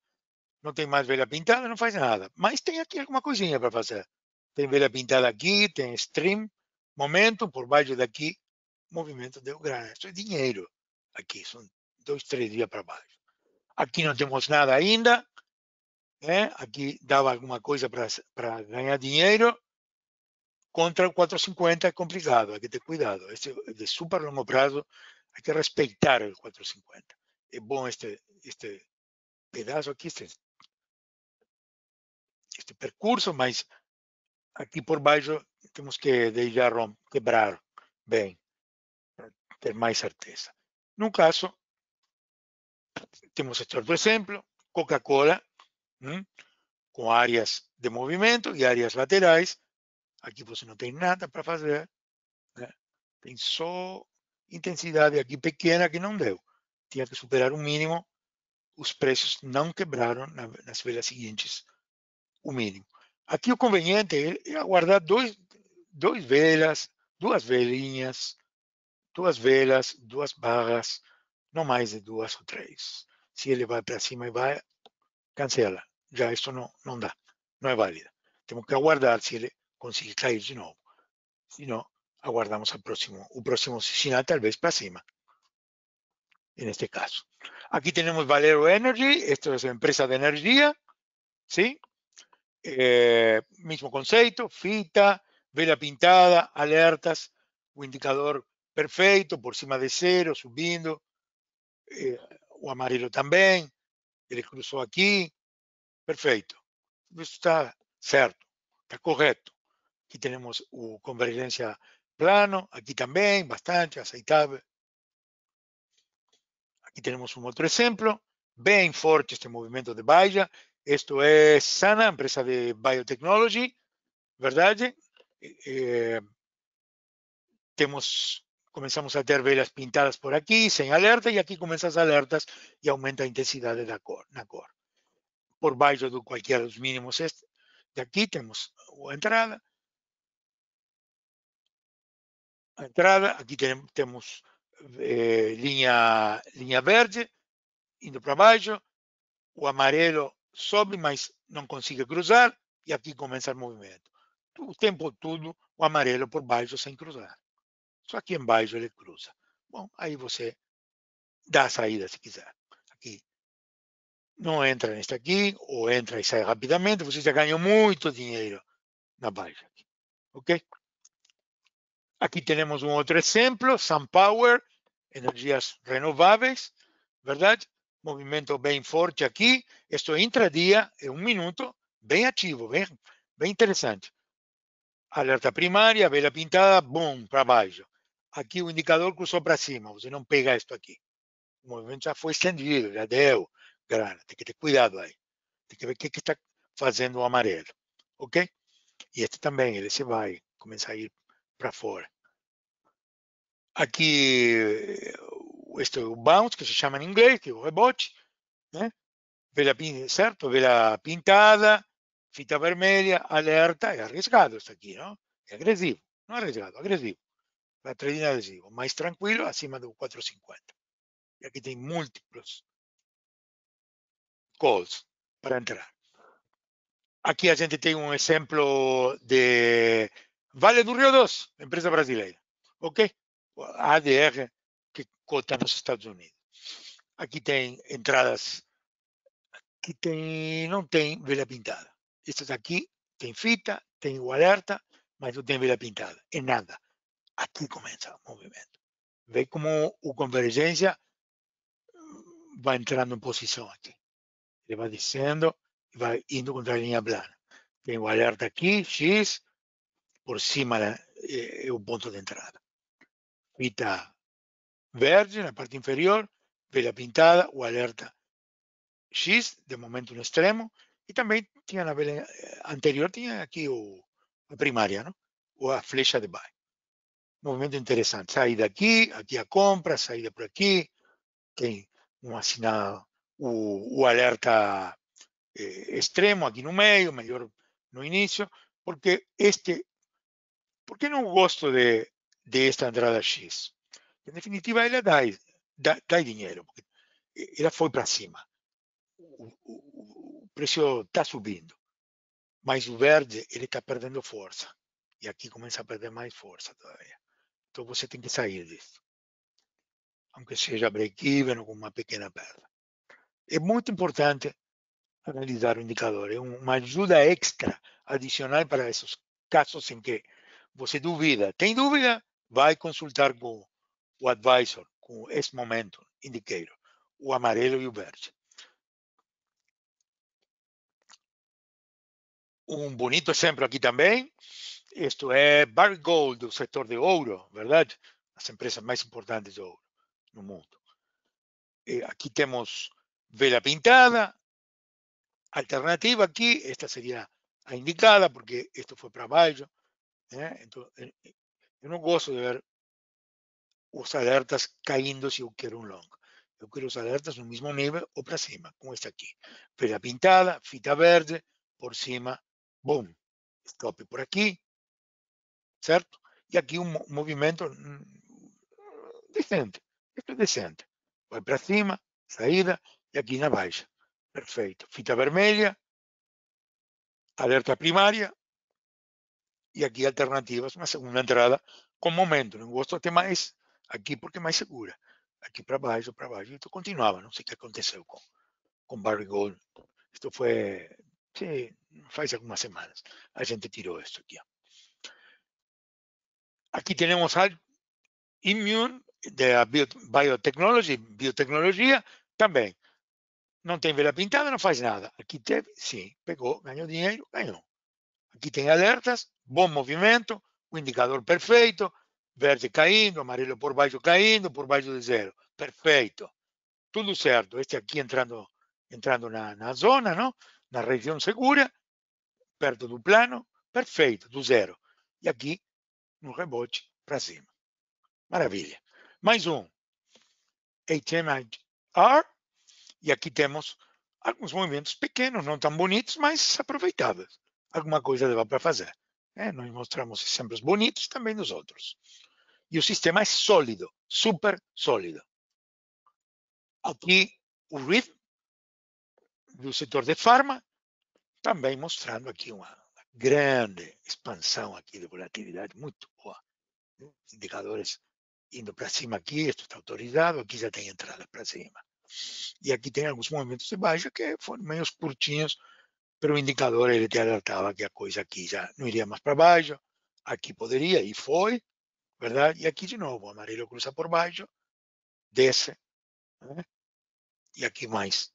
Não tem mais vela pintada, não faz nada. Mas tem aqui alguma coisinha para fazer. Tem vela pintada aqui, tem stream, momento, por baixo daqui movimento deu isso é dinheiro aqui, são dois, três dias para baixo. Aqui não temos nada ainda, né? aqui dava alguma coisa para ganhar dinheiro, contra o 450 é complicado, hay que ter cuidado. Este é de super longo prazo, tem que respeitar o 450. É bom este, este pedaço aqui, este, este percurso, mas aqui por baixo temos que deixar quebrar bem ter mais certeza. Num caso, temos este outro exemplo, Coca-Cola, com áreas de movimento e áreas laterais. Aqui você não tem nada para fazer. Né? Tem só intensidade aqui pequena que não deu. Tinha que superar o mínimo. Os preços não quebraram nas velas seguintes o mínimo. Aqui o conveniente é aguardar dois, dois velas, duas velinhas, duas velas, duas barras, não mais de duas ou três. Se ele vai para cima e vai, cancela. Já isso não, não dá, não é válida. Temos que aguardar se ele conseguir cair de novo. Se não, aguardamos próximo, o próximo sinal, talvez para cima, en este caso. Aquí tenemos Valero Energy, esto es empresa de energía, ¿sí? Eh, mismo concepto, fita, vela pintada, alertas, o indicador perfeito, por cima de zero, subindo. Eh, o amarelo também. Ele cruzou aqui. Perfeito. Isso está certo, está correto. Aqui temos o convergência plano, aqui também, bastante aceitável. Aqui temos um outro exemplo, bem forte este movimento de baixa. Isto é Sana, empresa de biotechnology, verdade? Eh, é, eh, temos comenzamos a ter velas pintadas por aquí, sem alerta, e aqui começam as alertas e aumenta a intensidade da cor, na cor. Por baixo de qualquer dos mínimos este, de aqui temos a entrada, a entrada, aqui temos eh, linha, linha verde, indo para baixo, o amarelo sobe, mas não consiga cruzar, e aqui começa o movimento. O tempo todo, o amarelo por baixo sem cruzar. Só que embaixo ele cruza. Bom, aí você dá a saída se quiser. Aqui. Não entra neste aqui, ou entra e sai rapidamente, você já ganhou muito dinheiro na baixa. Aqui. Ok? Aqui temos um outro exemplo, SunPower, energias renováveis, verdade? Movimento bem forte aqui, Estou é intradia, é um minuto, bem ativo, bem, bem interessante. Alerta primária, vela pintada, boom para baixo aqui o indicador cruzou para cima, você não pega isso aqui. O movimento já foi estendido, já deu grana, tem que ter cuidado aí. Tem que ver o que está fazendo o amarelo, ok? E este também, ele se vai começar a ir para fora. Aqui, eh, este é o bounce, que se chama em inglês, que é o rebote, né? ¿eh? Vela, certo? Vela pintada, fita vermelha, alerta, é arriscado isso aqui, não? É agressivo, não é arriscado, é agressivo la trading adesivo, mais tranquilo acima do 4,50. E aqui tem múltiplos calls para entrar. Aqui a gente tem um exemplo de Vale do Rio 2 empresa brasileira, ok? A ADR que cota nos Estados Unidos. Aqui tem entradas aqui tem, não tem vela pintada. Estas aqui tem fita, tem o alerta, mas não tem vela pintada, é nada. Aqui começa o movimento. Vê como o Convergência mm, vai entrando em posição aqui. Ele vai descendo e vai indo contra a linha plana. Tem o alerta aqui, X, por cima é o ponto de entrada. Fita verde na parte inferior, vela pintada, o alerta X, de momento no extremo, e também tinha na vela anterior, tinha aqui o, a primária, não? ou a flecha de baixo movimento interessante. Saí daqui, aqui a compra, saída por aqui. Tem um assinado o, o alerta eh, extremo aqui no meio, melhor no início, porque este, por que não gosto de, de esta entrada X? Em definitiva, ela dá, dá, dá dinheiro, ela foi para cima. O, o, o preço está subindo, mas o verde ele está perdendo força. E aqui começa a perder mais força ainda você tem que sair disso. Aunque seja break-even ou uma pequena perda. É muito importante analisar o indicador. É uma ajuda extra, adicional para esses casos em que você duvida. Tem dúvida? Vai consultar com o advisor, com esse momento, indicado, o amarelo e o verde. Um bonito exemplo aqui também isto é Barry Gold, o setor de ouro, verdade? As empresas mais importantes de ouro no mundo. E eh, aqui temos vela pintada, alternativa aqui, esta seria a indicada, porque isto foi para baixo. Né? Então, eu não gosto de ver os alertas caindo se eu quero um long. Eu quero os alertas no mesmo nível ou para cima, como esta aqui. Vela pintada, fita verde, por cima, boom. Stop por aqui, certo? E aqui um movimento hum, decente, é decente. Vai para cima, saída, e aqui na baixa. Perfeito. Fita vermelha, alerta primária, e aqui alternativas, uma segunda entrada com momento. Não gosto até mais aqui porque é mais segura. Aqui para baixo, para baixo. Então continuava, não sei o que aconteceu com, com Barry Gold. Isto foi sim, faz algumas semanas. A gente tirou isso aqui. Aquí tenemos al Immune de la biotecnología, también no tiene ver pintada, no hace nada. Aquí teve, sí, pegó, ganó dinero, ganó. Aquí tem alertas, buen movimiento, un indicador perfecto, verde caindo, amarelo por bajo caindo, por bajo de cero. Perfecto. Todo cierto. Este aquí entrando, entrando na, zona, en la región segura, perto do plano, perfecto, do cero. y e aquí. no rebote para cima. Maravilha. Mais um. HMR. E aqui temos alguns movimentos pequenos, não tão bonitos, mas aproveitáveis. Alguma coisa dava para fazer. É, nós mostramos exemplos bonitos também dos outros. E o sistema é sólido, super sólido. Aqui o RIF do setor de farma, também mostrando aqui uma, grande expansão aqui de volatilidade, muito boa. Indicadores indo para cima aqui, isto está autorizado, aqui já tem entrada para cima. E aqui tem alguns momentos de baixa que foram meio curtinhos, mas o indicador ele te alertava que a coisa aqui já não iria mais para baixo, aqui poderia e foi, verdade? E aqui de novo, o amarelo cruza por baixo, desce, né? ¿eh? e aqui mais,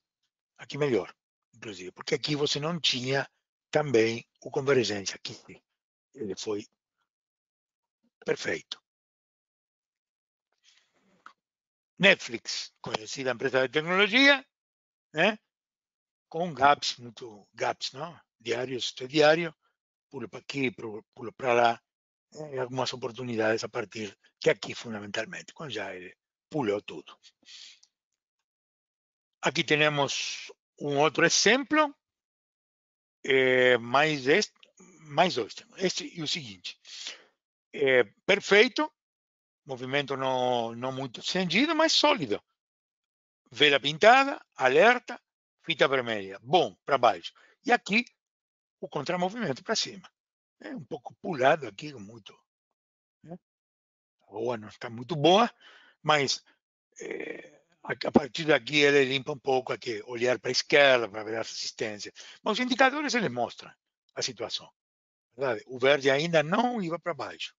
aqui melhor, inclusive, porque aqui você não tinha também o convergência, aqui. Ele foi perfeito. Netflix, conhecida empresa de tecnologia, né? com gaps, muito gaps, não? diário, diário, pulo para aqui, pulo para lá, e algumas oportunidades a partir de aqui, fundamentalmente, quando já ele pulou tudo. Aqui temos um outro exemplo é, mais, este, mais dois. Este e o seguinte. É, perfeito, movimento não, não muito estendido, mas sólido. Vela pintada, alerta, fita vermelha. Bom, para baixo. E aqui, o contramovimento para cima. É um pouco pulado aqui, muito. Né? A boa não está muito boa, mas é, a partir daqui ele limpa um pouco aqui, olhar para a esquerda para ver a resistência. Mas os indicadores eles mostram a situação. Verdade? O verde ainda não ia para baixo.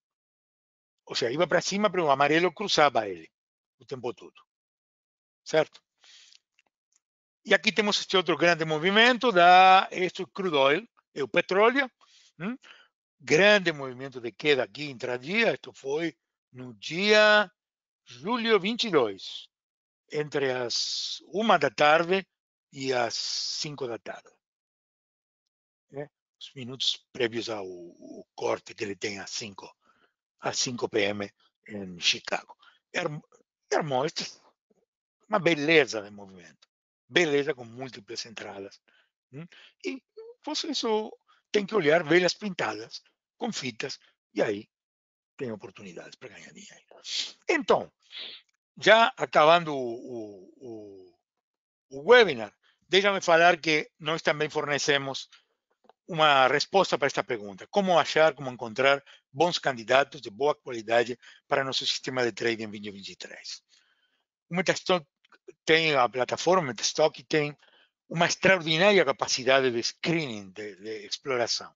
Ou seja, ia para cima, para o amarelo cruzava ele o tempo todo. Certo? E aqui temos este outro grande movimento da este crude oil, é o petróleo. Hum? Grande movimento de queda aqui intradia. Isto foi no dia julho 22 entre as uma da tarde e as cinco da tarde. É, os minutos prévios ao, ao, corte que ele tem às 5, às 5 p.m. em Chicago. Hermos, uma beleza de movimento, beleza com múltiplas entradas. Hum? E você só tem que olhar velas pintadas com fitas e aí tem oportunidades para ganhar dinheiro. Então, ya acabando o, webinar, deixe me falar que nós também fornecemos uma resposta para esta pergunta. Como achar, como encontrar bons candidatos de boa qualidade para nosso sistema de trading em 2023. O Metastock tem, a plataforma Metastock tem uma extraordinária capacidade de screening, de, de exploração.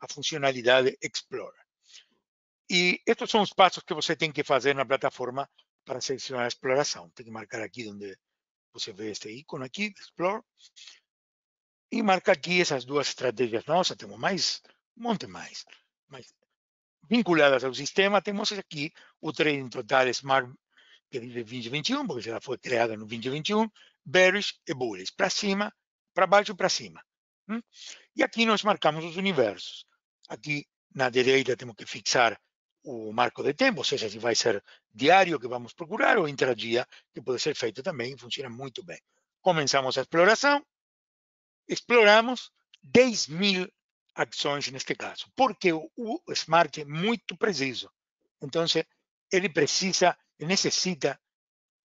A funcionalidade Explora. E estes são os passos que você tem que fazer na plataforma para selecionar a exploração. Tem que marcar aqui onde você vê este ícone aqui, Explore, e marca aqui essas duas estratégias. nossas. temos mais, um monte mais. Mas vinculadas ao sistema, temos aqui o trading total Smart que diz 2021, porque ela foi criada no 2021, bearish e bullish, para cima, para baixo, para cima. E aqui nós marcamos os universos. Aqui na direita temos que fixar o marco de tempo, ou seja, se vai ser diário que vamos procurar ou intradia, que pode ser feito também, funciona muito bem. Começamos a exploração, exploramos 10 mil ações neste caso, porque o Smart é muito preciso. Então, ele precisa, ele necessita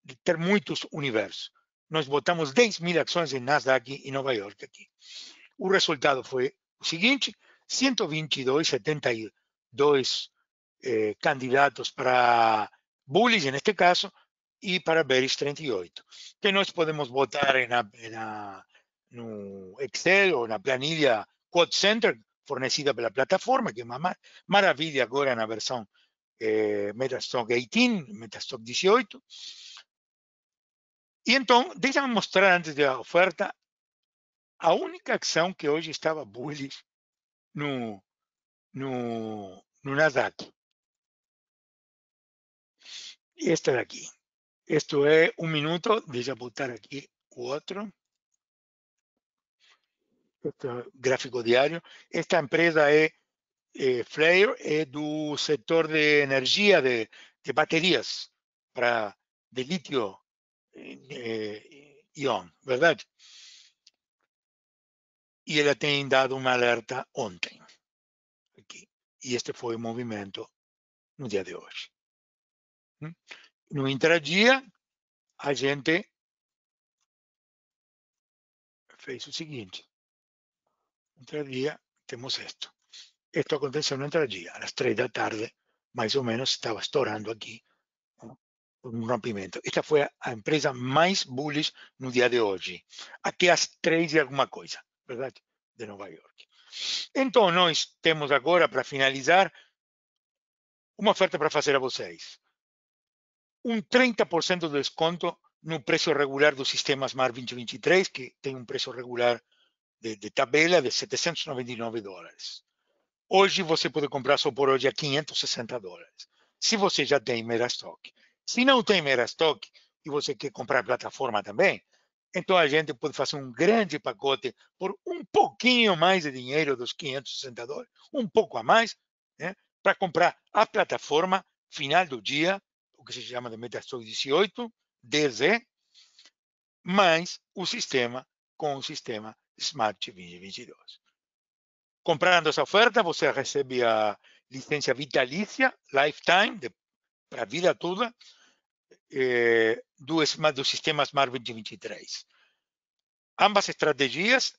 de ter muitos universos. Nós botamos 10 mil ações em Nasdaq e Nova York aqui. O resultado foi o seguinte, 122,72 eh, candidatos para Bullish, en este caso, y para Bearish 38, que nos podemos votar en, a, en, a, en Excel o en la planilla Quad Center fornecida pela plataforma, que é uma maravilha agora na versão eh, Metastock 18, Metastock 18. E então, deixa-me mostrar antes da oferta a única ação que hoje estava bullish no, no, no Nasdaq esta de aquí. Esto es un minuto, voy a botar aquí otro. Este gráfico diario. Esta empresa es eh, Flair, es del sector de energía, de, de baterías para, de litio eh, ion, ¿verdad? Y ella tem dado una alerta ontem. Aqui. E este foi o movimento no dia de hoje. No intradia, a gente fez o seguinte. Intradia, temos isto. Isto aconteceu no intradia, às três da tarde, mais ou menos, estava estourando aqui um rompimento. Esta foi a empresa mais bullish no dia de hoje, até às três e alguma coisa, verdade? De Nova York. Então, nós temos agora, para finalizar, uma oferta para fazer a vocês un 30% de desconto no preço regular do sistema Mar 2023, que tem um preço regular de, de tabela de 799 dólares. Hoje você pode comprar só por hoje a 560 dólares, se você já tem Merastock. Se não tem Merastock e você quer comprar plataforma também, então a gente pode fazer um grande pacote por um pouquinho mais de dinheiro dos 560 dólares, um pouco a mais, ¿eh? para comprar a plataforma final do dia que se chama de Metastore 18, DZ, mais o sistema com o sistema Smart 2022. Comprando essa oferta, você recebe a licença vitalícia, lifetime, para a vida toda, eh, do, do sistema Smart 2023. Ambas estratégias,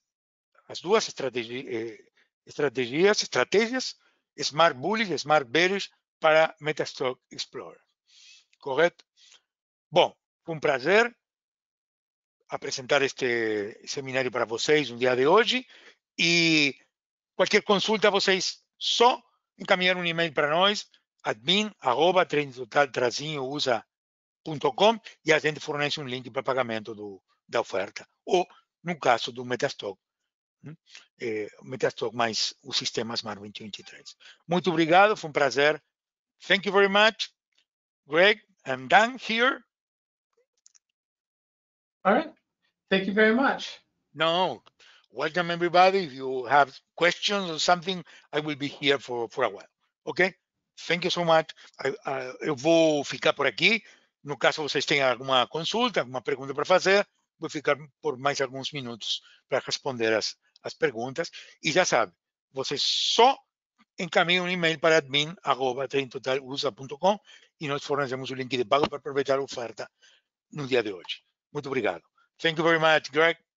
as duas estratégias, eh, estratégias, estratégias Smart Bullish e Smart Bearish para MetaStock Explorer correto? Bom, foi um prazer apresentar este seminário para vocês no dia de hoje e qualquer consulta vocês só encaminhar um e-mail para nós, admin, usa.com e a gente fornece um link para pagamento do, da oferta. Ou, no caso do Metastock, é, Metastock mais o sistema Smart 2023. Muito obrigado, foi um prazer. Thank you very much, Greg. I'm done here. All right. Thank you very much. No, welcome everybody. If you have questions or something, I will be here for, for a while. Ok? Thank you so much. eu vou ficar por aqui. No caso vocês tenham alguma consulta, alguma pergunta para fazer, vou ficar por mais alguns minutos para responder as, as perguntas. E já sabe, vocês só encaminham um e-mail para admin.com e nós fornecemos o link de pago para aproveitar a oferta no dia de hoje. Muito obrigado. Thank you very much, Greg.